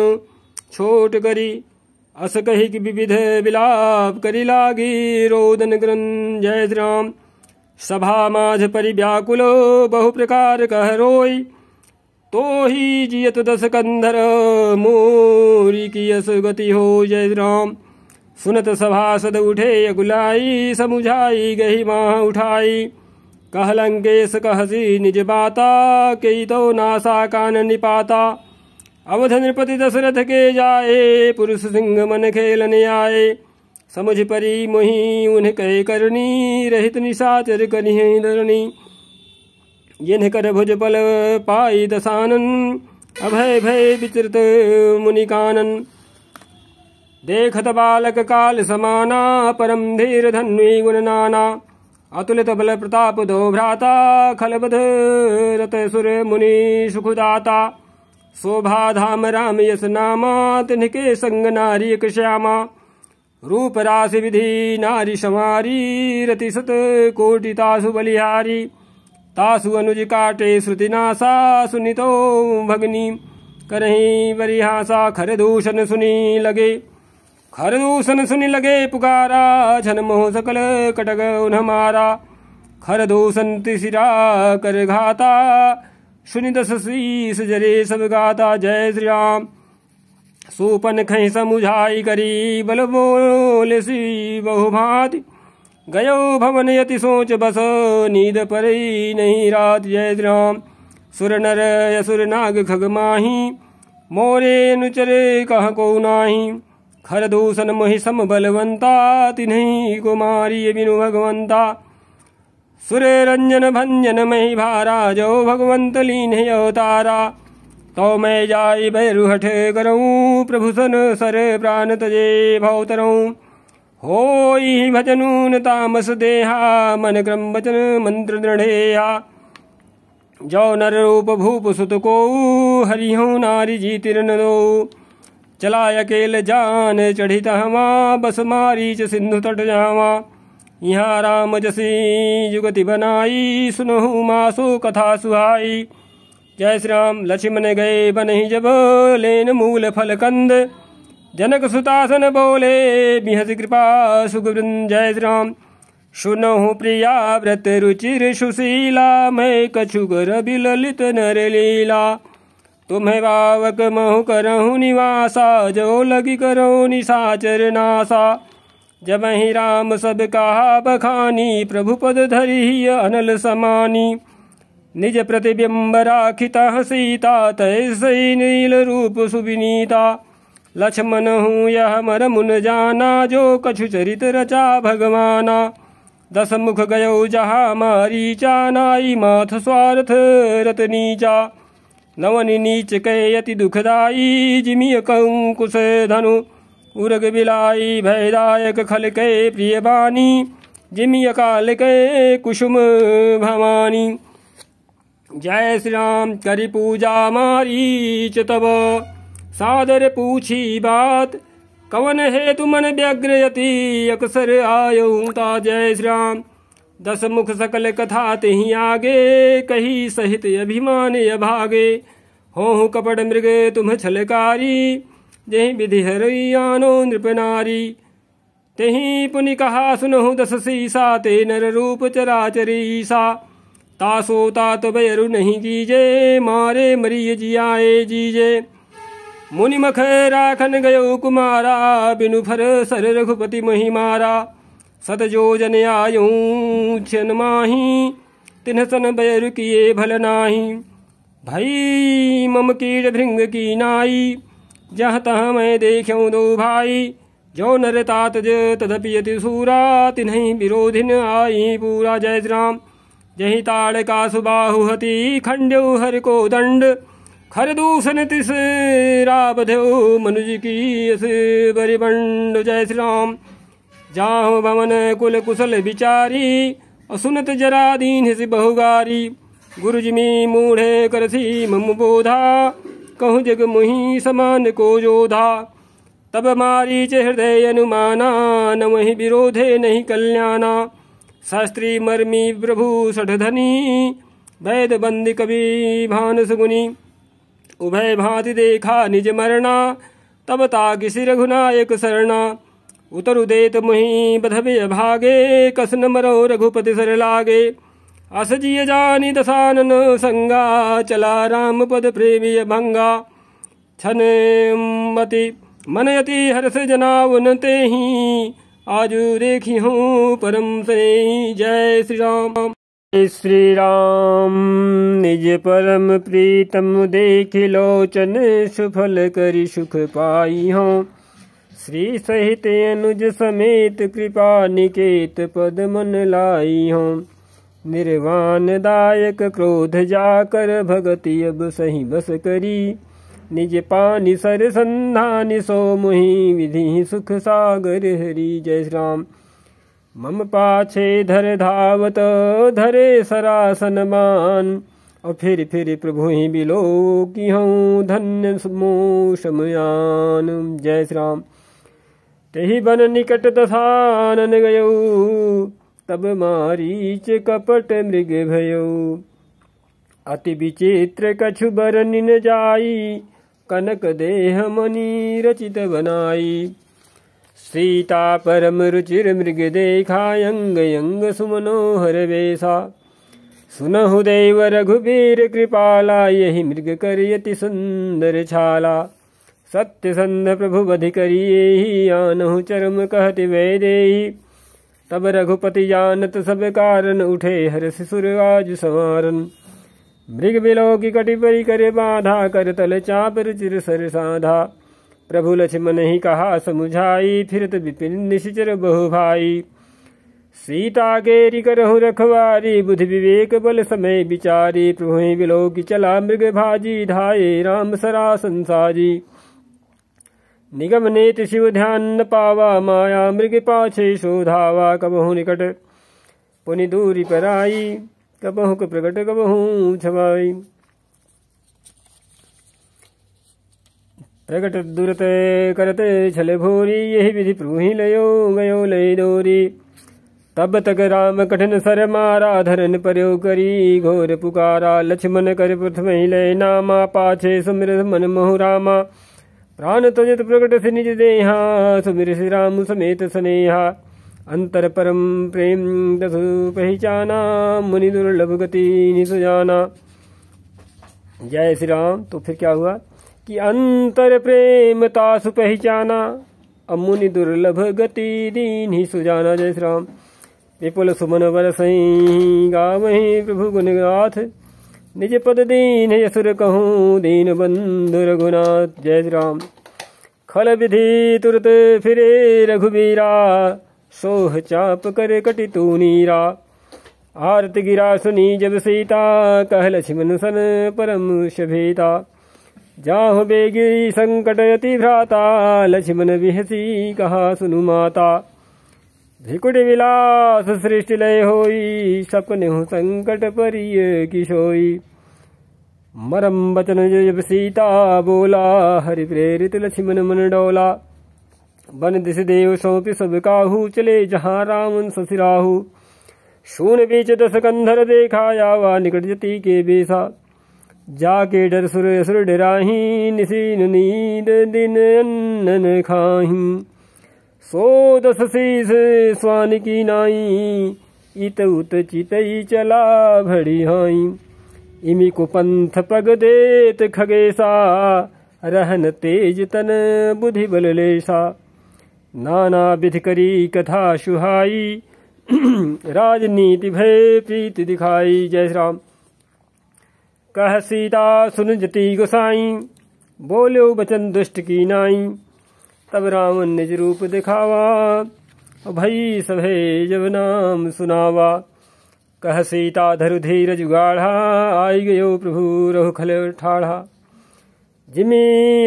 छोट करी अस कही कि विविध विलाप करी लागी रोदन ग्रन जय राम सभा माझ व्याकुल बहु प्रकार कह रोई तो ही जियत दस कंधर मोरी की अस गति हो जय राम सुनत सभा सद उठे अगुलाई समुझाई गही माह उठाई कह लंकेश कहसी निज बाता कई तो नासा कान निपाता अवध नृपति दशरथ के जाए पुरुष सिंह मन खेलने आए समझ परी मोही उन्हें कह करनी रहित निशाचर करनी जिन्ह कर भुज पल पाई दसानन अभय भय विचृत मुनिकानन देखत बालक काल समाना परम धीर धन्वी गुण नाना अतुलित बल प्रताप दो भ्राता खलबध रत सुर मुनि सुखदाता शोभा धाम राम यस नामा तिनके संग नारी श्यामा रूप राशि विधि नारी समारी रति सत कोटि तासु बलिहारी तासु अनुज काटे श्रुति नासा सुनितो भगनी करही बरिहासा खर दूषण सुनी लगे खर दूसन सुन लगे पुकारा छन मोह सकल कटक उन्ह मारा दूसन तिशिरा कर घाता सुनि दस शीस जरे सब गाता जय श्री राम सूपन खही समुझाई करी बल बोल सी बहुभांति गयो भवन यति सोच बस नींद पर नहीं रात जय श्री राम सुर नर यसुर नाग खग माही मोरे नुचरे कह को नाही खरदूषण मोहि सम बलवंता तिन्हीं कुमारी बिनु भगवंता सुरे रंजन भंजन मही भारा जो भगवंत लीन अवतारा तो मैं जाई बैरुहठ करऊ प्रभु सन सर प्राण तजे भवतरऊँ हो भजनून तामस देहा मन क्रम वचन मंत्र दृढ़ेया जौ नर रूप भूप सुत को हरिहऊ नारी तिर नो चला अकेले जान चढ़ी तहवा बस मारी च सिंधु तट जावा यहाँ राम जसी जुगति बनाई सुनहु मासु कथा सुहाई जय श्री राम लक्ष्मण गए बन ही जब लेन मूल फल कंद जनक सुतासन बोले बिहस कृपा सुखवृंद जय श्री राम सुनहु प्रिया व्रत रुचिर सुशीला मैं कछुगर बिललित नर लीला तुम्हें बावक महु करहु निवासा जो लगी करो निशाचर नासा जब ही राम सब कहा बखानी प्रभु पद धरी अनल समानी निज प्रतिबिंब राखिता सीता तय नील रूप सुविनीता लक्ष्मण हूँ यह मर मुन जाना जो कछु चरित रचा भगवाना दस मुख गयो जहाँ मारीचा नाई माथ स्वार्थ रतनीचा नवनि नीच के यति दुखदाई जिमिय कंकुश धनु उर्ग बिलाई भयदायक खल के प्रिय बानी जिमिय काल के कुसुम भवानी जय श्री राम करी पूजा मारी तब सादर पूछी बात कवन है तुमन व्यग्र यति अक्सर आयो ता जय श्री राम दस मुख सकल कथा ही आगे कही सहित अभिमान अभागे हो कपट मृग तुम छलकारी जही विधि हर आनो नृपनारी तही पुनि कहा सुनहु दस सीसा ते नर रूप चराचरी ईसा तासो तात नहीं जीजे मारे मरिय जियाए जीजे मुनि मख राखन गयो कुमारा बिनु फर सर रघुपति मही मारा सतजोजन आयू छन माही तिन्ह सन बैर किए भल नाही भई मम कीट भृंग की नाई जह तह मैं देख्यों दो भाई जो नर तातज तदपियति सूरा तिन्ही विरोधिन आई पूरा जय राम जही ताड़ का सुबाहुहति खंड्यो हर को दंड खर दूषण तिस राबध्यो मनुज की बरिबंड जय श्री राम जाहो भवन कुल कुशल विचारी असुनत जरा दीन से बहुगारी गुरुज मी मूढ़े सी मम बोधा कहु जग मुहि समान को जोधा तब मारी च हृदय अनुमाना न वही विरोधे नहीं कल्याणा शास्त्री मर्मी प्रभु धनी वैद बंदी कवि भान सुगुनि उभय भांति देखा निज मरणा तब ताकि सिर घुनायक शरणा उतर उदेत मुहि बधभय भागे कसन मरो रघुपति सर लागे अस जिय जानी दसानन संगा चला राम पद प्रेमी भंगा छन मति मनयति हर्ष जनावन ते ही आजू रेखी हूँ परम से जय श्री राम श्री राम निज परम प्रीतम देख लोचन सुफल करी सुख पाई हूँ श्री सहित अनुज समेत कृपा निकेत पद मन लाई हो निर्वाण दायक क्रोध जाकर भगति अब सही बस करी निज पानी सर संधान सो मुहि विधि सुख सागर हरि जय राम मम पाछे धर धावत धरे सरासन मान और फिर फिर प्रभु ही बिलो की हूँ धन्य मोषमयान जय श्री राम तही बन निकट दसानन गयऊ तब मारीच कपट मृग भयऊ अति विचित्र कछु बरनिन जाई कनक देह मनी रचित बनाई सीता परम रुचिर मृग देखा अंग अंग सुमनोहर वेशा सुनहु देव रघुबीर कृपाला यही मृग कर सुंदर छाला सत्य संध प्रभु बधि करिए आनहु चरम कहति वेदे तब रघुपति जानत सब कारण उठे हर शिशुर आज संवारन मृग बिलो की कटिपरी करे बाधा कर तल चाप चिर सर साधा प्रभु लक्ष्मण ही कहा समुझाई फिरत तिपिन निशिचर बहु भाई सीता के करहु रखवारी बुध विवेक बल समय विचारी प्रभु बिलो की चला मृग भाजी धाये राम सरा संसाजी निगम निगमनेत शिव ध्यान न पावा माया मृग पाछे शोधावा कबहू निकट पुनि दूरी पर आई कबहू क प्रकट कबहू छवाई प्रकट दुरते करते छल भोरी यही विधि प्रूही लयो गयो लय दोरी तब तक राम कठिन सर मारा धरन परयो करी घोर पुकारा लक्ष्मण कर पृथ्वी लय नामा पाछे सुमृत मन मोह रामा प्राण तजत प्रकट से निज देहा सुमिर श्री राम समेत स्नेहा अंतर परम प्रेम दसु पहचाना मुनि दुर्लभ गति निसुजाना जय श्री राम तो फिर क्या हुआ कि अंतर प्रेम तासु पहचाना अब दुर्लभ गति दीन ही सुजाना जय श्री राम विपुल सुमन बर सही गावही प्रभु गुणनाथ दीन यसुर कहूँ दीन बंधु रघुनाथ जय राम खल विधि फिरे रघुबीरा सोह चाप कर कटितु नीरा आरत गिरा सुनी जब सीता कह लक्ष्मण सन परम शभेता जाहु बेगी संकट अति भ्राता लक्ष्मण विहसि कहा सुनु माता धिकुट विलास सृष्टि लय होई सपन हो संकट परिय किशोई मरम बचन जब सीता बोला हरि प्रेरित लक्ष्मण मन डोला बन दिश देव सौंप सब काहू चले जहाँ राम ससिराहु शून बीच दस कंधर देखा यावा निकट जति के बेसा जाके डर सुर सुर डराही निसीन नींद दिन अन्न खाही सो दस शीस स्वान की नाई इत उत चितई चला भड़ी हाई इमी को पंथ पग देत खगेसा रहन तेज तन बुधि बल लेसा नाना विधि करी कथा सुहाई राजनीति भय प्रीत दिखाई जय राम कह सीता सुन जती गोसाई बोलो बचन दुष्ट की नाई तब राम निज रूप दिखावा भई सभे जब नाम सुनावा कह सीता धरु धीर जुगाढ़ा आई गयो प्रभु रघुखल ठाढ़ा जिमी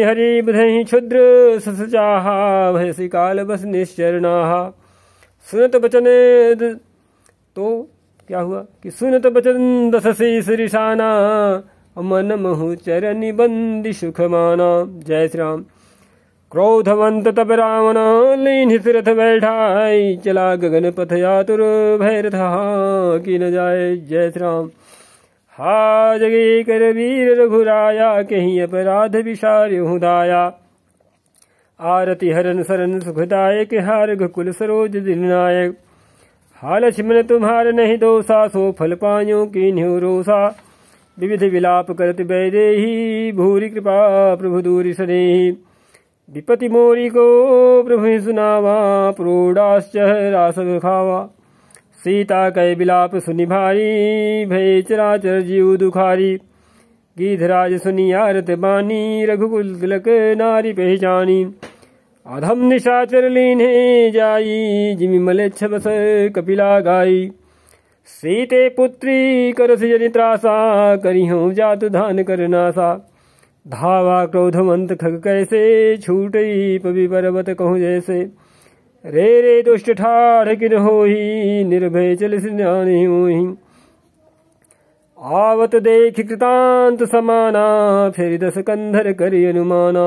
हरि बुधहि क्षुद्र सुसुचाहा भयसी काल बस निश्चरणाहा सुनत बचने तो क्या हुआ कि सुनत बचन दससी साना मन महु चर बंदी सुख माना जय श्री राम क्रोधवंत तप रावण लीन सिरथ बैठाई चला गगन पथ यातुर भैरथ की न जाए जय श्री राम हा जगे कर वीर रघुराया कहीं अपराध विशार हुदाया आरति हरन सरन सुखदायक हार घकुल सरोज नायक हा लक्ष्मण तुम्हार नहीं दोसा सो फल पायो की न्यू रोसा विविध विलाप करत बैदेही ही भूरी कृपा प्रभु दूरी सनेही विपति मोरी को प्रभु सुनावा प्रोड़ाश्च रासव खावा सीता कै बिलाप सुनि भारी भय चराचर जीव दुखारी गीधराज सुनि आरत बानी रघुकुल तिलक नारी पहचानी अधम निशाचर लीने जाई जिमि मले बस कपिला गाई सीते पुत्री करस जनित्रासा करी हूँ जात धान करनासा धावा क्रोधमंत खग कैसे छूटई पवि पर्वत कहु जैसे रे रे दुष्ट ठाढ़ किन हो ही निर्भय चल सिन्हानी आवत देख कृतांत समाना फिर दस कंधर करी अनुमाना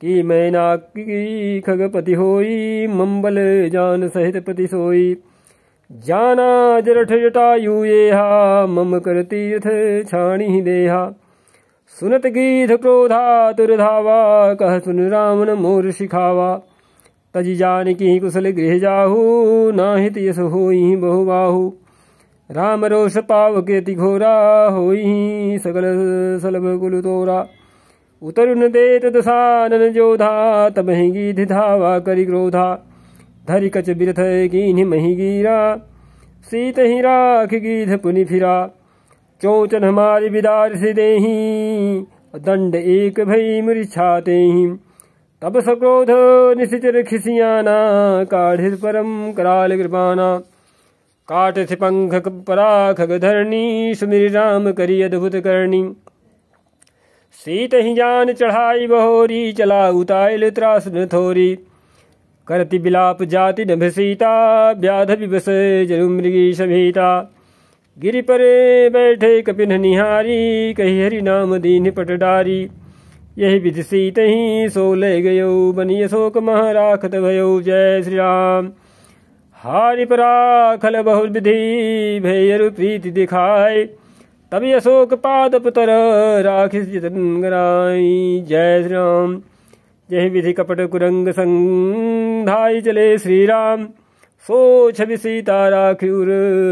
कि मैं नाकी खगपति होई मंबल जान सहित पति सोई जाना जरठ जटायु ये हा मम कर तीर्थ छाणी देहा सुनत गीध क्रोधातुरधावा कह सुन रामन मोर शिखावा तज जानकी कुशल गृह जाहु नाहित यश हो बहुबाहु राम रोष पाव के तिघोरा हो सकल सलभ कुल तोरा उतर न दे तदसानन जोधा तमहि गीध धावा करि क्रोधा धरि कच बिरथ कीन्ह मही गीरा सीत ही राख गीध पुनि फिरा चौचन हमारी विदार से दे दंड एक भई मृछाते तब सक्रोध निश्चर खिसियाना काढ़ परम कराल कृपाना काट से पंख पराखग धरणी सुमिर राम करी अद्भुत करणी सीत ही जान चढ़ाई बहोरी चला उतायल त्रास न थोरी करति बिलाप जाति नभ सीता व्याध विवस जनु मृगी सभीता गिरि परे बैठे कपिन निहारी कही हरि नाम दीन पट डारी यही विधि सीत ही सो ले गयो बनी अशोक मह राखत भयो जय श्री राम हारि पराखल बहु विधि भयरु प्रीति दिखाय तभी अशोक पाद पुतर राखिस जितन जय श्री राम यही विधि कपट कुरंग संधाई चले श्री राम सो छवि सीता राख्यूर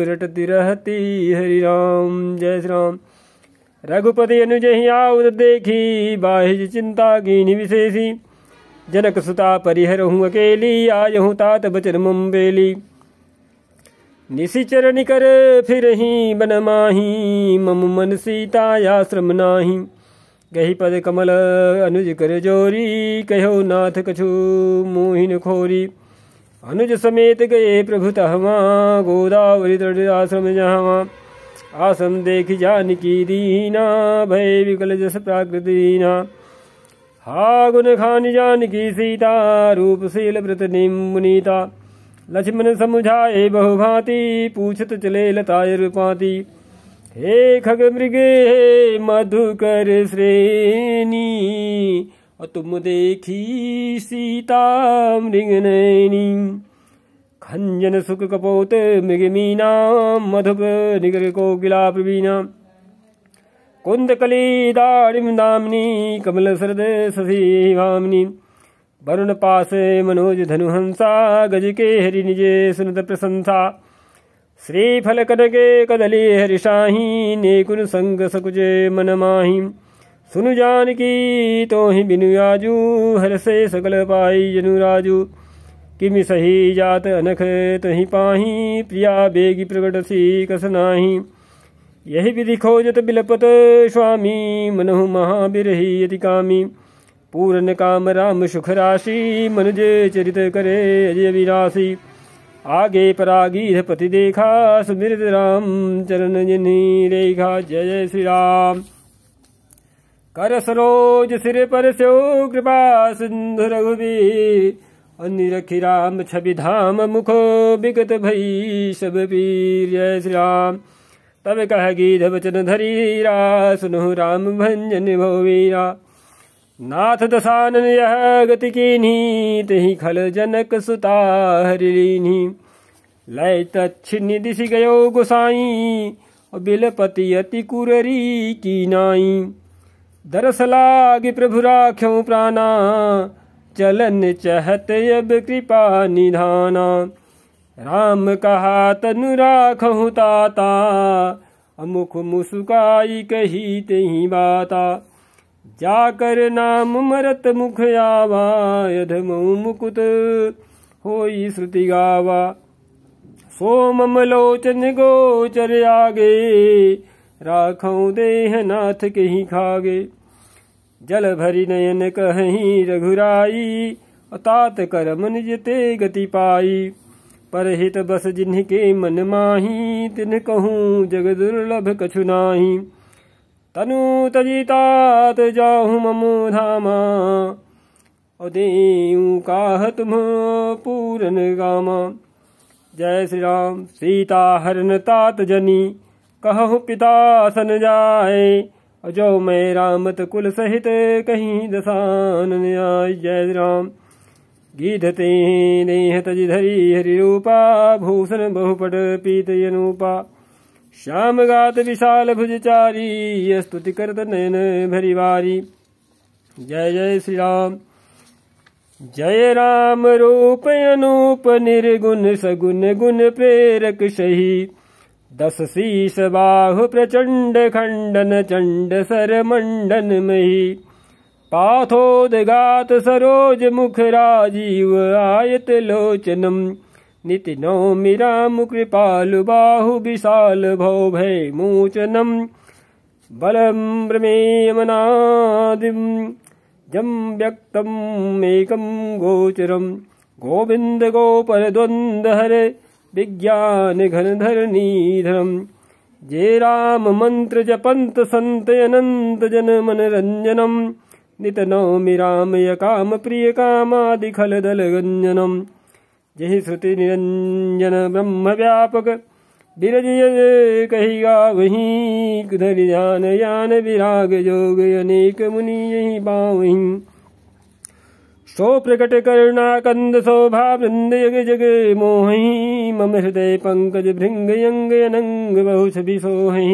रटती रहती हरि राम जय श्री राम रघुपति ही आउद देखी बाहिज चिंता गिनी विशेषी जनक सुता परिहर हूँ अकेली आय हूँ तात बचन मुम्बेली निशिचर निकर फिर ही बन माही मम मन सीता या श्रम नाही गही पद कमल अनुज कर जोरी कहो नाथ कछु मोहिन खोरी अनुज समेत गए प्रभुतः वहाँ गोदावरी तट आश्रम जहाँ आसम देख जान दीना भय विकल जस प्राकृति हा गुन खान जानकी की सीता रूपशील व्रत निमुनीता लक्ष्मण समुझाए बहु बहुभांति पूछत चले लताय रूपाति हे खग मृगे हे मधुकर श्रेणी देखी कपोत निगर दे सीतामृगनयनी पास मनोज कुन्दकलिदािं दाम्नि कमलशरद सशीवाम्नि मनोज धनुहंसा गजके हरिनिजे श्रीफल कनके कदली हरिषाहि सकुजे मनमाहि सुन जान की तो ही बिनु आजू हर से सकल पाई जनु राजू किमि सही जात अनख तही पाही प्रिया बेगी प्रगट सी कस नाही यही विधि खोजत बिलपत स्वामी मनहु ही यति कामी पूर्ण काम राम सुख राशि मनुज चरित करे अजय विराशि आगे परागीर पति देखा सुमिरत राम चरण जिनी रेखा जय जय श्री राम कर सरोज सिर पर स्यो कृपा सिंधु रघुबीर अन्य रखी राम छवि धाम मुखो बिगत भई सब पीर जय श्री राम तब कह गीध वचन धरीरा सुनो राम भंजन भोवीरा नाथ दसानन यह गति कीन्ही तही खल जनक सुता हरिलीनी लय तच्छ निदिश गयो गोसाई बिलपति अति कुररी की नाई दरस लाग प्रभु राख्यों प्राणा चलन चहत अब कृपा निधाना राम कहा तनु राखहु ताता अमुख मुस्काई कही तही बाता जाकर नाम मरत मुख आवा यध मुकुत होई श्रुति गावा सोमम लोचन गोचर आगे राख देह नाथ के ही खागे जल भरी नयन कहीं रघुराई अतात कर मन जते गति पाई पर हित बस जिन्हके मन माही तिन कहूँ जग दुर्लभ कछु नाही तनु तजितात जाहु ममो धामा उदेऊ काह तुम पूरन गामा जय श्री राम सीता हरन तात जनी कहु पिता सन जाए अजो मैं रामत कुल सहित कहीं दसान आय जय राम गीधते नेहत हरि रूपा भूषण बहुपट पीत अनुपा श्याम गात विशाल भुजचारी स्तुति करत नयन भरिवारी जय जय श्री राम जय राम रूप अनूप निर्गुण सगुन गुण प्रेरक सही दशशीष बाहु प्रचण्ड मुख राजीव आयत लोचनम् निति नोमि राम कृपालु भय मोचनम् बलं जम् व्यक्तम् एकम् गोचरम् गोविन्द गोपरद्वन्द्वहरे विज्ञानघनधरणीधरं जे राम मन्त्रजपन्तसन्तयनन्तजन नितनौमि रामय कामप्रियकामादि खलदलगञ्जनम् जय श्रुतिनिरञ्जन ब्रह्म व्यापक विरजयज कहि सो प्रकट करुणा कंद शोभा वृंद जग जग मोहि मम हृदय पंकज भृंग यंग अनंग बहुसभि सोहि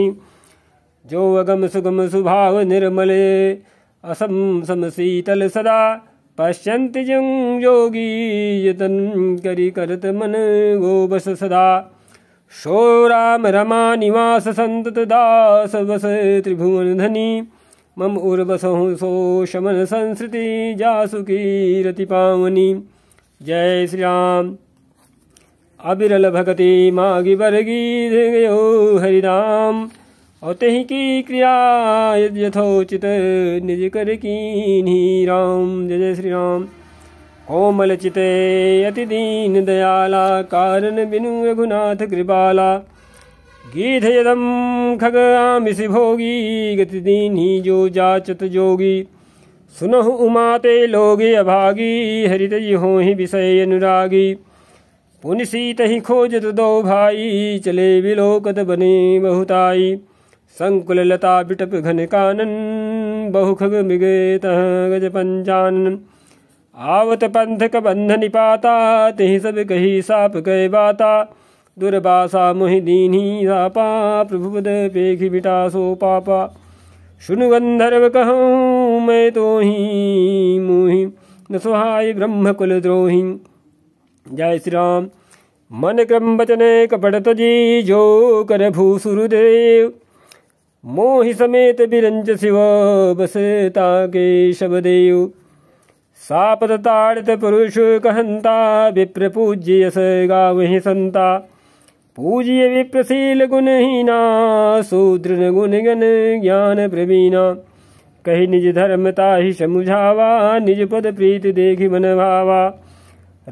जो अगम सुगम सुभाव निर्मले असम सम शीतल सदा पश्यन्ति जं योगी यतन करि करत मन गो बस सदा शो राम रमा निवास संत दास बस त्रिभुवन धनी मम उर्वसों सो शमन संस्कृति जासु की पावनी जय श्री राम अबिरल भगति मागी बरगी गयो हरिनाम ही की क्रिया यथोचित निज कर की राम जय जय श्री राम कोमल चिते अति दीन दयाला कारण बिनु रघुनाथ कृपाला गीधयदम खगामिषि भोगी गतिदीन्ही जो जाचत जोगी सुनहु उमाते लोगे अभागी हरित हो ही विषय अनुरागी सीत ही खोजत दो भाई चले विलोकत बने बहुताई संकुल लता बिटप घन कानन बहुखग मिगे तह गज पंचानन आवत पंथ बंध निपाता तिहि सब कही साप गए बाता दुर्वासा मोहिदीनी सापा प्रभुपद पेखि बिटा सो पापा सुनु गंधर्व कहूँ मैं तो ही मोहि न सुहाय ब्रह्म कुल द्रोही जय श्री राम मन क्रम बचने कपट तजी जो कर भूसुरुदेव मोहि समेत बिरंज शिव बस ताके शबदेव सापत ताड़त पुरुष कहंता विप्रपूज्य यस गावहि संता पूजिय विप्रशील गुणहीना शूद्र गण ज्ञान प्रवीणा कही निज धर्म ही समुझावा निज पद प्रीत देखि मन भावा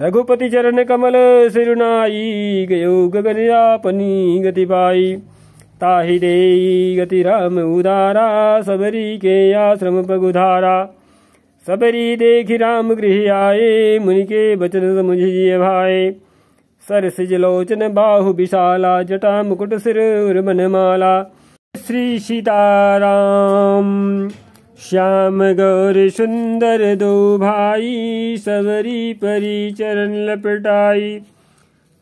रघुपति चरण कमल सिरुनाई गयो यापनी गति पाई ताहि दे गति राम उदारा सबरी के आश्रम पगुधारा सबरी देखि राम गृह आए मुनि के बचन समुझिए भाई सरस जलोचन बाहु विशाला जटा मुकुट सिर माला श्री सीताराम श्याम गौर सुंदर दो भाई सवरी परी चरण लपटाई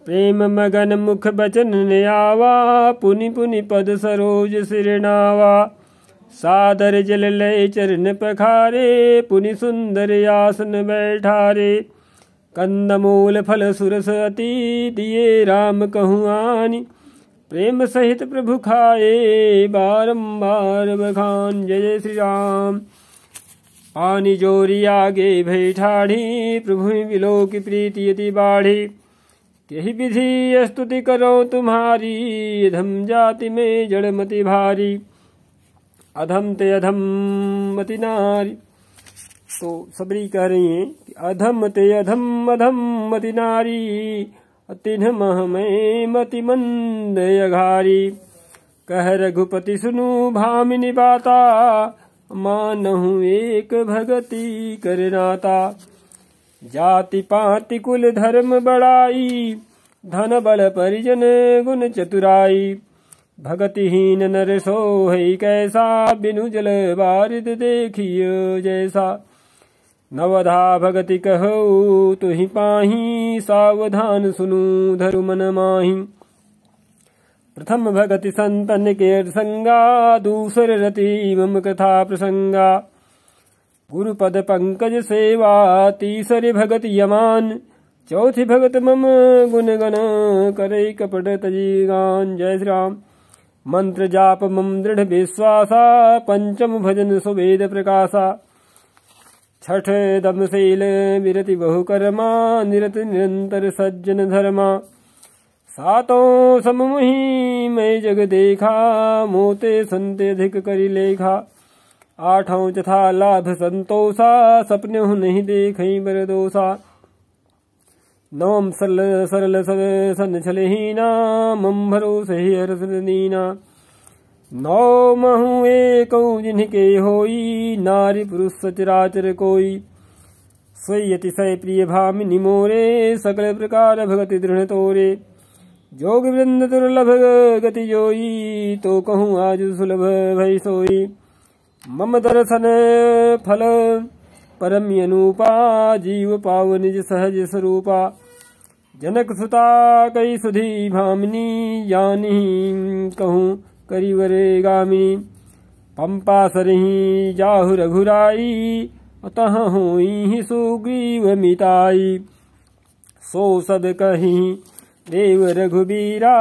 प्रेम मगन मुख बचन नयावा पुनि पुनि पद सरोज सिरनावा सादर जल लय चरण पखारे पुनि सुंदर आसन बैठारे कंदमूल फल सुरस अति दिए राम कहूँ आनी प्रेम सहित प्रभु खाए बारंबार बखान जय श्री राम आनी जोरी आगे भई ठाढ़ी प्रभु बिलो की प्रीति यति बाढ़ी यही विधि स्तुति करो तुम्हारी अधम जाति में जड़मति भारी अधम ते अधम मति नारी तो सबरी कह रही हैं कि अधम ते अधम अधम मति नारी अतिनम मैं मति मंद अघारी कह रघुपति सुनु भामिनी बाता मानहु एक भगति कर नाता जाति पाति कुल धर्म बड़ाई धन बल परिजन गुण चतुराई भगतिहीन नर सोह कैसा बिनु जल बारिद देखियो जैसा नवधा भगति कहोतु तुहि पाहि सावधान प्रथम भगति सुनु धरु संतन माहि संगा दूसर रति मम कथा प्रसंगा पद पंकज सेवा तीसरे भगति यमान। चौथि भगत मम गुणगन करैकपटतजीगान् जय राम मंत्र जाप मम दृढ विश्वासा पञ्चम सुवेद प्रकाशा छठ दमशील विरति बहुकर्मा निरत निरंतर सज्जन धर्मा सातों सममुही मैं जग देखा मोते संते अधिक करी लेखा आठों तथा लाभ संतोषा सपने हूँ नहीं देखई बरदोषा नवम सरल सरल सन छलहीना मम भरोसे ही हर्षनीना नौ महु एक जिनके होई नारी पुरुष सचराचर कोई सई अतिशय प्रिय भामिनी मोरे सकल प्रकार भगति दृढ़ तोरे जोग वृंद दुर्लभ गति जोई तो कहूँ आज सुलभ भई सोई मम दर्शन फल परम अनुपा जीव पाव निज सहज स्वरूपा जनक सुता कई सुधी भामिनी यानी कहूँ करीवरे गामी पंपा सरही जाहु रघुराई अतः हो सुग्रीव मिताई सो सद कही देव रघुबीरा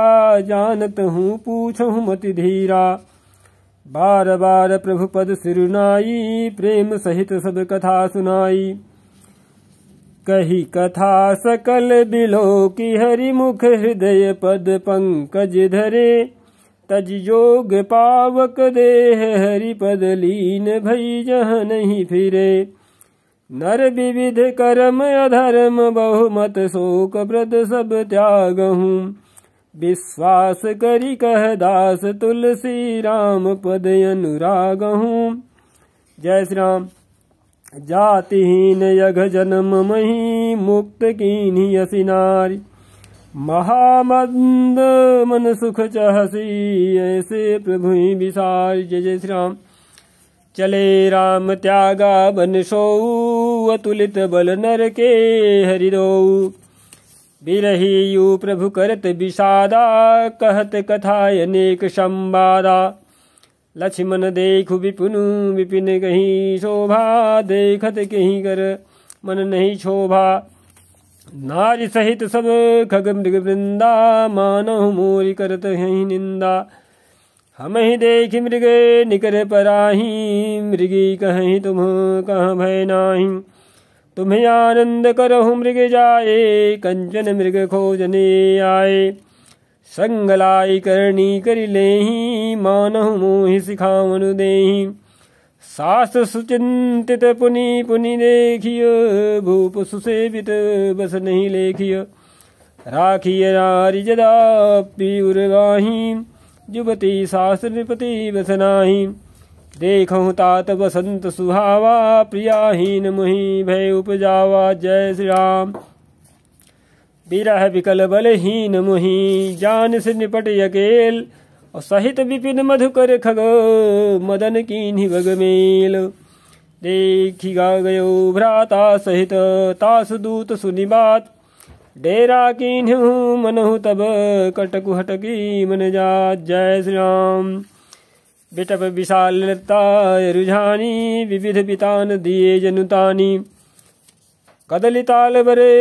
जानत हूँ पूछहु मति धीरा बार बार प्रभु पद सिरुनाई प्रेम सहित सब कथा सुनाई कही कथा सकल बिलो की हरि मुख हृदय पद पंकज धरे तज योग पावक देह हरि पद लीन भई जह नहीं फिरे नर विविध कर्म अधर्म बहुमत शोक व्रत सब त्याग हूँ विश्वास करि कह दास तुलसी राम पद अनुराग हूँ जय श्री राम जातिहीन यघ जन्म मही मुक्त कीन्ही असिनारी महामंद मन सुख चहसी ऐसे प्रभु विशाल जय जय श्री राम चले राम त्यागा बन सो अतुलित बल नर के हरिदो बिरही यू प्रभु करत विषादा कहत कथा अनेक संवादा लक्ष्मण देखु विपुनु विपिन कहीं शोभा देखत कहीं कर मन नहीं शोभा नारी सहित सब खग मृग वृंदा मानव मोरी करत ही निंदा हम ही देख मृग निकर पराही मृगी कहीं तुम कह भय नाही तुम्हें आनंद करहु मृग जाए कंचन मृग खोजने आए संगलाई लाई करणी करि लेहि मानहु मोहि सिखावनु देहि शास्त्र सुचिंतित पुनि पुनि देखिय भूप सुसेवित बस नहीं लेखिय राखिय नारी जदा पीउरवाही जुबती शास्त्र नृपति बस नाही देखहु तात बसंत सुहावा प्रियाहीन मुहि भय उपजावा जय श्री राम विरह विकल बलहीन मुहि जान से निपट यकेल सहित विपिन मधुकर खग मदन की बगमेल गा गयो भ्राता सहित तास दूत सुनी बात डेरा किन्हू मनहु तब कटकु हटकी मन जात जय श्री राम बिटप विशाल रुझानी विविध पितान दिए जनुतानी कदलिताल बरे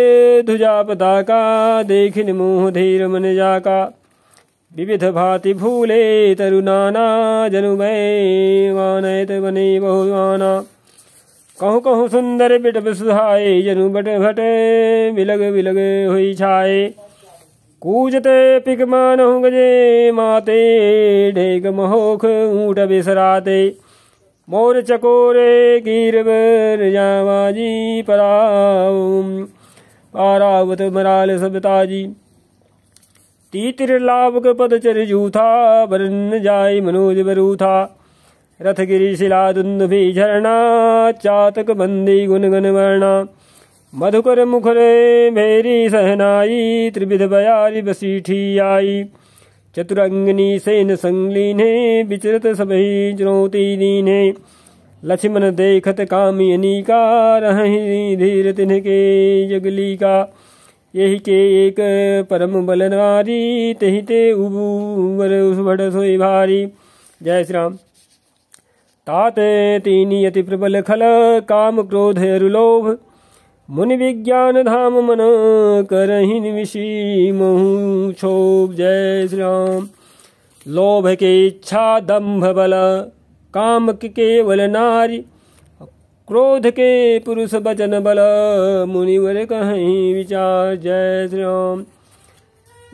ध्वजा पताका देखिन मोह धीर मन जाका विविध भाति भूले तरुनाना जनुमय वानयत बने बहुवाना कहु कहु सुंदर बिटब सुहाए जनु बट भट बिलग बिलग हुई छाए कूजते पिक मानहु गजे माते ढेक महोख ऊँट बिसराते मोर चकोरे गिर जामाजी पराव पारावत मराल सबताजी तीतिर लावक पद चर जूथा बरन जाय मनोज बरूथा रथ गिरी शिला दुन्दुभि झरना चातक बंदी गुनगन वर्णा मधुकर मुखरे मेरी सहनाई त्रिविध बयारी बसीठी आई चतुरंगनी सेन संगलीने विचरत सभी चुनौती दीने लक्ष्मण देखत कामियनी का रही धीर तिन्ह के जगली का यही के एक परम बलनवारी तही ते उबूवर उस भट सोई भारी जय श्री राम ताते तीनी अति प्रबल खल काम क्रोध रुलोभ मुनि विज्ञान धाम मन करही निविषी महु क्षोभ जय श्री राम लोभ के इच्छा दम्भ बल काम के केवल नारी क्रोध के पुरुष बचन बल मुनिवर कहीं विचार जय श्री राम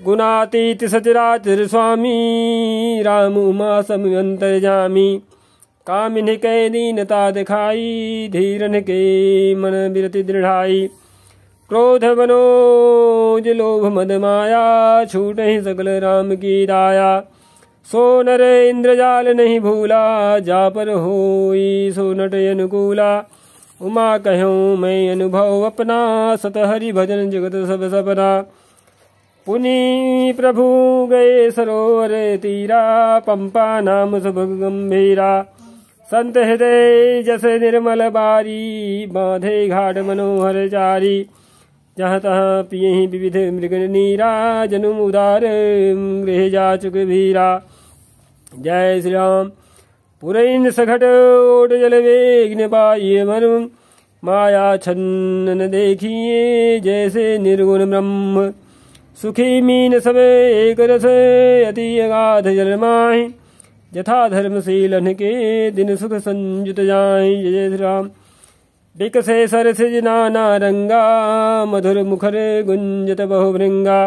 गुणातीत सचराचर स्वामी राम उमा समुंतर जामी कामिन के दीनता दिखाई धीरन के मन विरति दृढ़ाई क्रोध मनोज लोभ मद माया छूट ही सकल राम की दाया सो नर इंद्रजाल नहीं भूला जा पर हो सो नट अनुकूला उमा कहूँ मैं अनुभव अपना सत हरि भजन जगत सब सपना पुनि प्रभु गए सरोवर तीरा पंपा नाम सब गंभीरा संत हृदय जस निर्मल बारी बाधे घाट मनोहर चारी जहाँ तहाँ पियही विविध मृग नीरा जनुम उदार गृह जा चुक भीरा जय श्री राम पुरैन सघट ओट जल वेघ्न पाये मर्म माया छन्न देखिए जैसे निर्गुण ब्रह्म सुखी मीन सब एक रस अति अगाध जल माहि यथा धर्मशील के दिन सुख संयुत जाय जय श्री राम सर सरसिज नाना रंगा मधुर मुखर गुंजत बहुवृंगा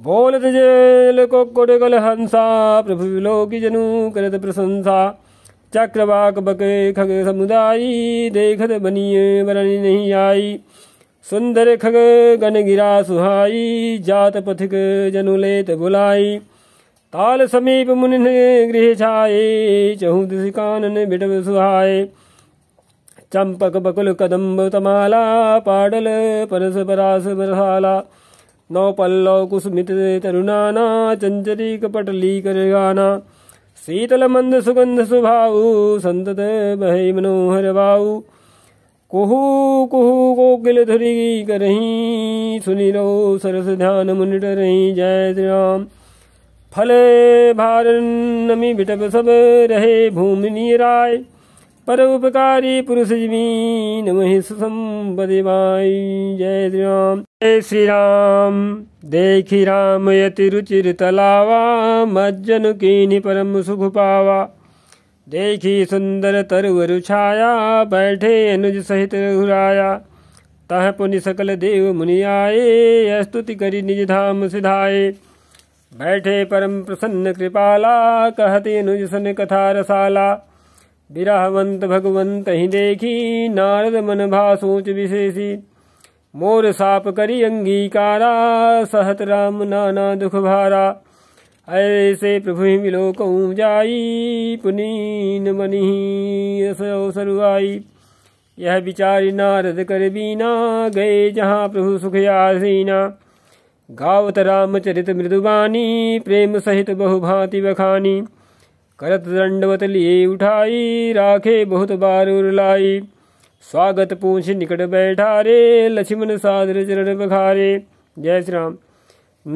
ਬੋਲਤ ਜੇ ਕੋ ਕੋੜੇ ਕੋਲ ਹੰਸਾ ਪ੍ਰਭੂ ਲੋਕੀ ਜਨੂ ਕਰਤ ਪ੍ਰਸੰਸਾ ਚਕਰਵਾਕ ਬਕੇ ਖਗੇ ਸਮੁਦਾਈ ਦੇਖਤ ਬਨੀਏ ਬਰਨੀ ਨਹੀਂ ਆਈ ਸੁੰਦਰ ਖਗ ਗਨ ਗਿਰਾ ਸੁਹਾਈ ਜਾਤ ਪਥਿਕ ਜਨੂ ਲੇਤ ਬੁਲਾਈ ਤਾਲ ਸਮੀਪ ਮੁਨਿਨ ਗ੍ਰਹਿ ਛਾਏ ਚਹੁ ਦਿਸ ਕਾਨਨ ਬਿਟਵ ਸੁਹਾਏ ਚੰਪਕ ਬਕੁਲ ਕਦੰਬ ਤਮਾਲਾ ਪਾੜਲ ਪਰਸ ਪਰਾਸ ਬਰਹਾਲਾ नौ पल्लव कुसुमित तरुनाना चंचरी कपटली कर गाना शीतल मंद सुगंध सुभाऊ संतत बहे मनोहर बाऊ कुहू कुहू कोकिल धुरी करही सुनी रो सरस ध्यान मुनिट रही जय श्री राम फले भारन नमी बिटप सब रहे भूमि नीराय परोपकारी पुरुष नमहे मही माई जय श्री राम जय श्री राम देखी राम यति रुचिर तलावा मज्जन की परम सुख पावा देखी सुंदर तरवरु छाया बैठे अनुज सहित रघुराया तह पुनि सकल देव मुनि आए स्तुति करी निज धाम सिधाए बैठे परम प्रसन्न कृपाला कहते अनुज सन कथा रसाला बिरहवंत भगवंत ही देखी नारद मन सोच विशेषी मोर साप करी अंगीकारा सहत राम नाना दुख भारा ऐसे प्रभु विलोकऊ जाई पुनीन मनी सरुआई यह विचार नारद कर बीना गए जहाँ प्रभु सुख आसीना गावत रामचरित मृदुबानी प्रेम सहित भांति बखानी करत दंडवत लिए उठाई राखे बहुत बार उरलाई स्वागत पूछ निकट बैठा रे लक्ष्मण सादर चरण बखारे जय श्री राम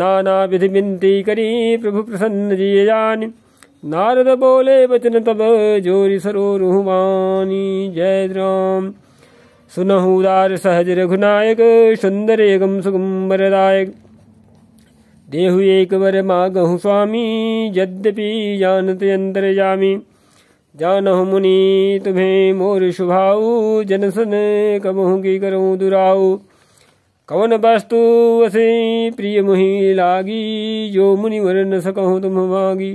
नाना विधि विनती करी प्रभु प्रसन्न जिय जान नारद बोले वचन तब जोरी सरो रुहानी जय राम सुनहुदार सहज रघुनायक सुंदर एगम सुगम वरदायक देहु एक वर मागहु स्वामी यद्यपि जानत अंतर जामि जानहु मुनि तुभे मोर शुभाऊ जनसन कबहु की करूँ दुराऊ कवन वस्तु असे प्रिय मोहि लागी जो मुनि वर सकहु तुम मागी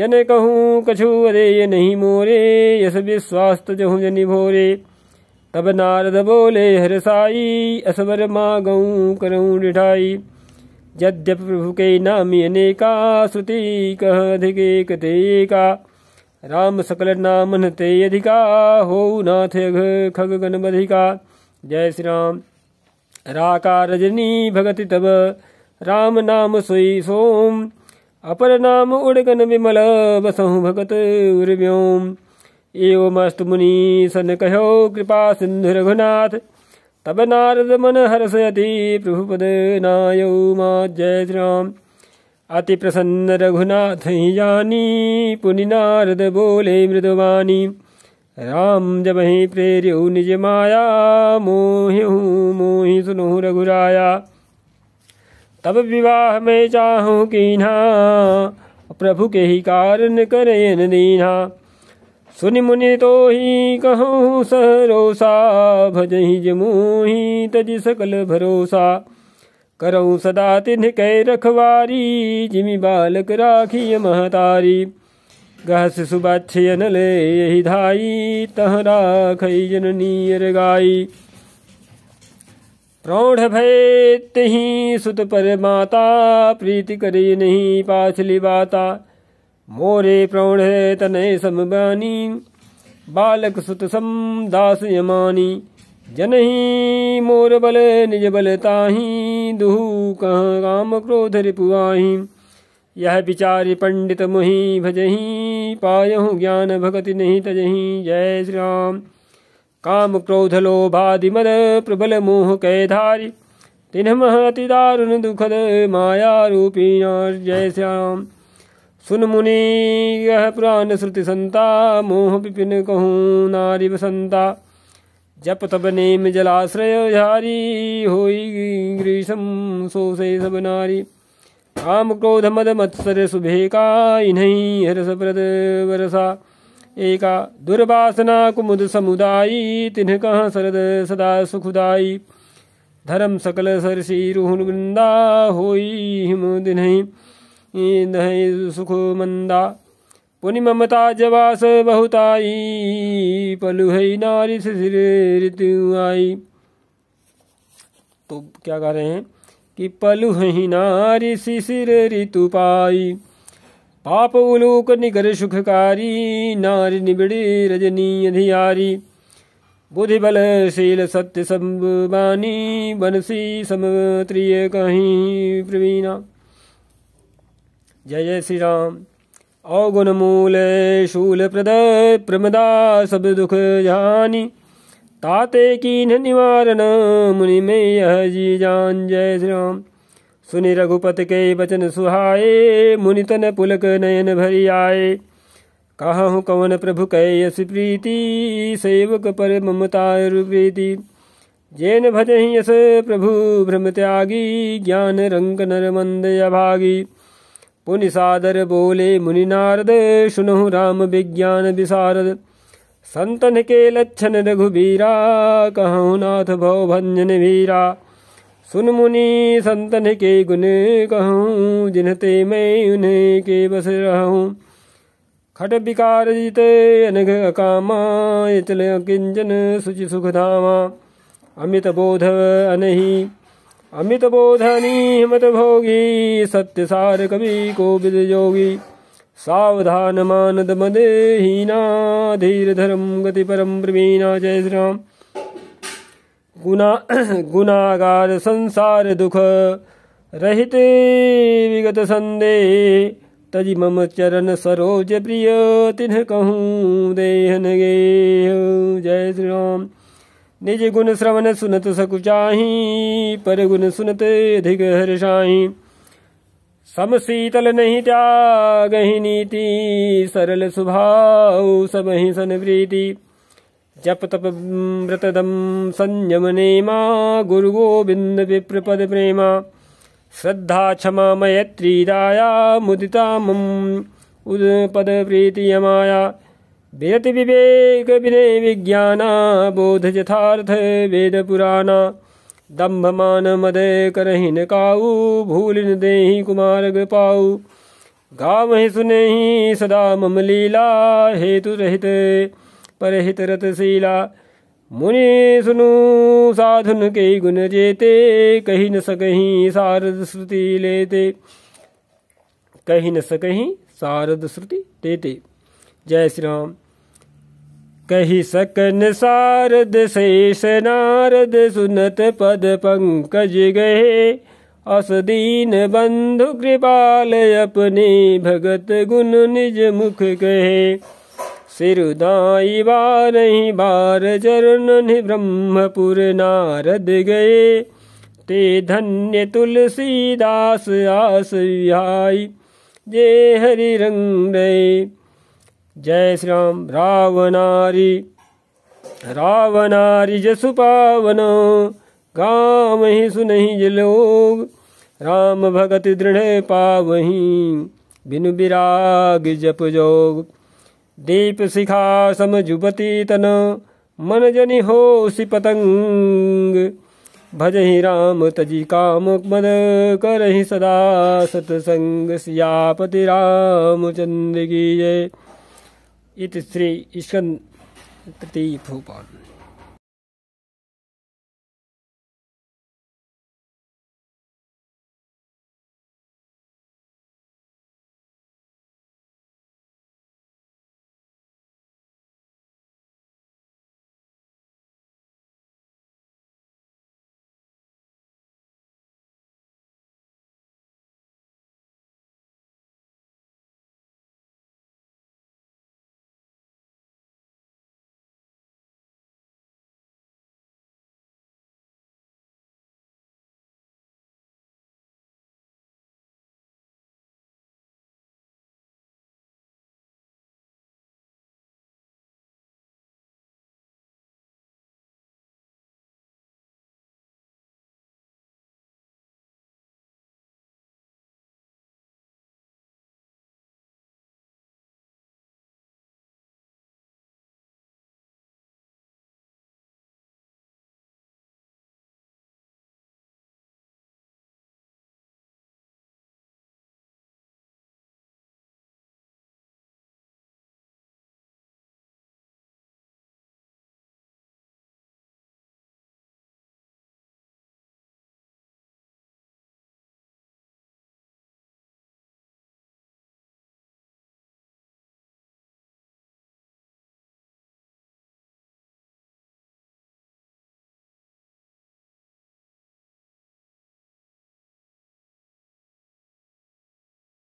जन कहूँ कछु अदेय नहीं मोरे यस विश्वास जहु जनि भोरे तब नारद बोले हरसाई साई असवर मागऊ करूँ डिठाई यद्यप प्रभु के अनेका श्रुति कह अधिक का राम सकल नाम ते अधिका हो नाथ खग गणमधिका जय श्री राम राका रजनी भगति तब राम नाम सोई सोम अपर नाम उड़गन विमल बसहु भगत उर्व्योम एवमस्तु मुनि सन कहो कृपा सिंधु रघुनाथ तब नारद मन हर्षयति प्रभुपद नायौ मा जय राम अति प्रसन्न रघुनाथ ही जानी पुनि नारद बोले मृदवाणी राम जब ही प्रेरयऊ निज माया मोह्यू मोहि सुनु रघुराया तब विवाह में चाहूँ कीन्हा प्रभु के ही कारण करयन दीन्हा सुनि मुनि तो ही कहूँ सरोसा भजही जमूही तज सकल भरोसा करऊँ सदा तिन्ह कै रखवारी जिमि बालक राखी महतारी गहस सुबाक्षय ले यही धाई तह राखई जननीयर गाई प्रौढ़ भय तही सुत पर माता प्रीति करे नहीं पाछली बाता मोरे प्रौढ़ तनय समबानी बालक सुत सम दास यमानी जनही मोर बल निज बल ताही दुहु कह काम क्रोध रिपुआही यह विचार पंडित मुहि भजही पायहु ज्ञान भगति नहीं तजही जय श्री राम काम क्रोध लोभादि मद प्रबल मोह कैधारी धारी तिन्ह महति दारुण दुखद माया रूपी जय श्याम सुन मुनि यह पुराण श्रुति संता मोह पिपिन कहू नारी बसंता जप तब नेम जलाश्रय झारी होई ग्रीषम सोसे सब नारी काम क्रोध मद मत्सर का इन्हीं हर्ष प्रद वरसा एका दुर्वासना कुमुद समुदायी तिन्ह कह सरद सदा सुखुदाई धर्म सकल सरसी रुहुन वृंदा होई हिम दिन सुख मंदा पुनि ममता जवास बहुताई पलुहई नारी शिशिर ऋतु आई तो क्या कह रहे हैं कि पलुहई नारी शिशिर ऋतु पाई पाप उलूक निगर सुखकारी नारी निबिड़ी रजनी अधियारी बुद्धि बल शील सत्य संबानी बनसी समत्रिय कहीं प्रवीणा जय जय श्री राम अवगुण मूल शूल प्रदय प्रमदा सब दुख जानी ताते की निवारण मुनि में यह जी जान जय श्री राम सुनि रघुपत के वचन सुहाए मुनि तन पुलक नयन भरि आए कहूँ कवन प्रभु कैयस प्रीति सेवक पर ममता प्रीति जैन भज यस प्रभु भ्रम त्यागी ज्ञान रंग नर मंद अभागी पुनि सादर बोले मुनि नारद सुनहु राम विज्ञान विशारद संतन के लक्षण रघुबीरा कहु नाथ भव भंजन वीरा सुन मुनि संतन के गुण कहूँ जिनते मैं उन्हें के बस रहूँ खट विकार जित अनघ अकामा चल किंजन सुचि सुख धामा अमित बोध अनही अमित बोधनी हिमत भोगी सत्य सार कवि को योगी सावधान मानद मदेहीना धीर धर्म गति परम प्रवीणा जय श्री राम गुना गुनागार संसार दुख रहित विगत संदेह तज मम चरण सरोज प्रिय तिन्ह कहूँ देहन गे जय श्री राम निज गुण श्रवण सुनत सकुचाही पर गुण सुनत अधिक हर्षाही सम शीतल नहीं त्याग ही नीति सरल स्वभाव सब ही सनवृति जप तप दम संयम नेमा गुरु गोविंद विप्र पद प्रेमा श्रद्धा क्षमा मयत्री दाया मुदिता मम उद पद प्रीति यमाया वेति विवेक विदे विज्ञाना बोध यथार्थ वेद पुराना दम्भ मान मदे करहि न काऊ भूल दे देहि कुमार्ग पाऊ गाव ही सुने ही सदा मम लीला हेतु रहित परहित रतशीला मुनि सुनु साधुन के गुण जेते कही न सकही सारद श्रुति लेते कही न सकही सारद श्रुति देते जय श्री राम कहि सकन सारद शेष नारद सुनत पद पंकज गहे अस दीन बंधु कृपाल अपने भगत गुण निज सिरुदाई गहे ही बार चरण ब्रह्मपुर नारद गए ते धन्य आस आई जे हरि रङ्गये जय श्री राम रावणारी रावणारी जसु पावन गाम ही सुनही जे लोग राम भगत दृढ़ पावही बिनु विराग जप जोग दीप शिखा सम तन मन जनि हो सि पतंग भजहि राम तजी काम मद करहि सदा सतसंग सियापति रामचंद्र की जय 83 ist schon der Tiefhuban.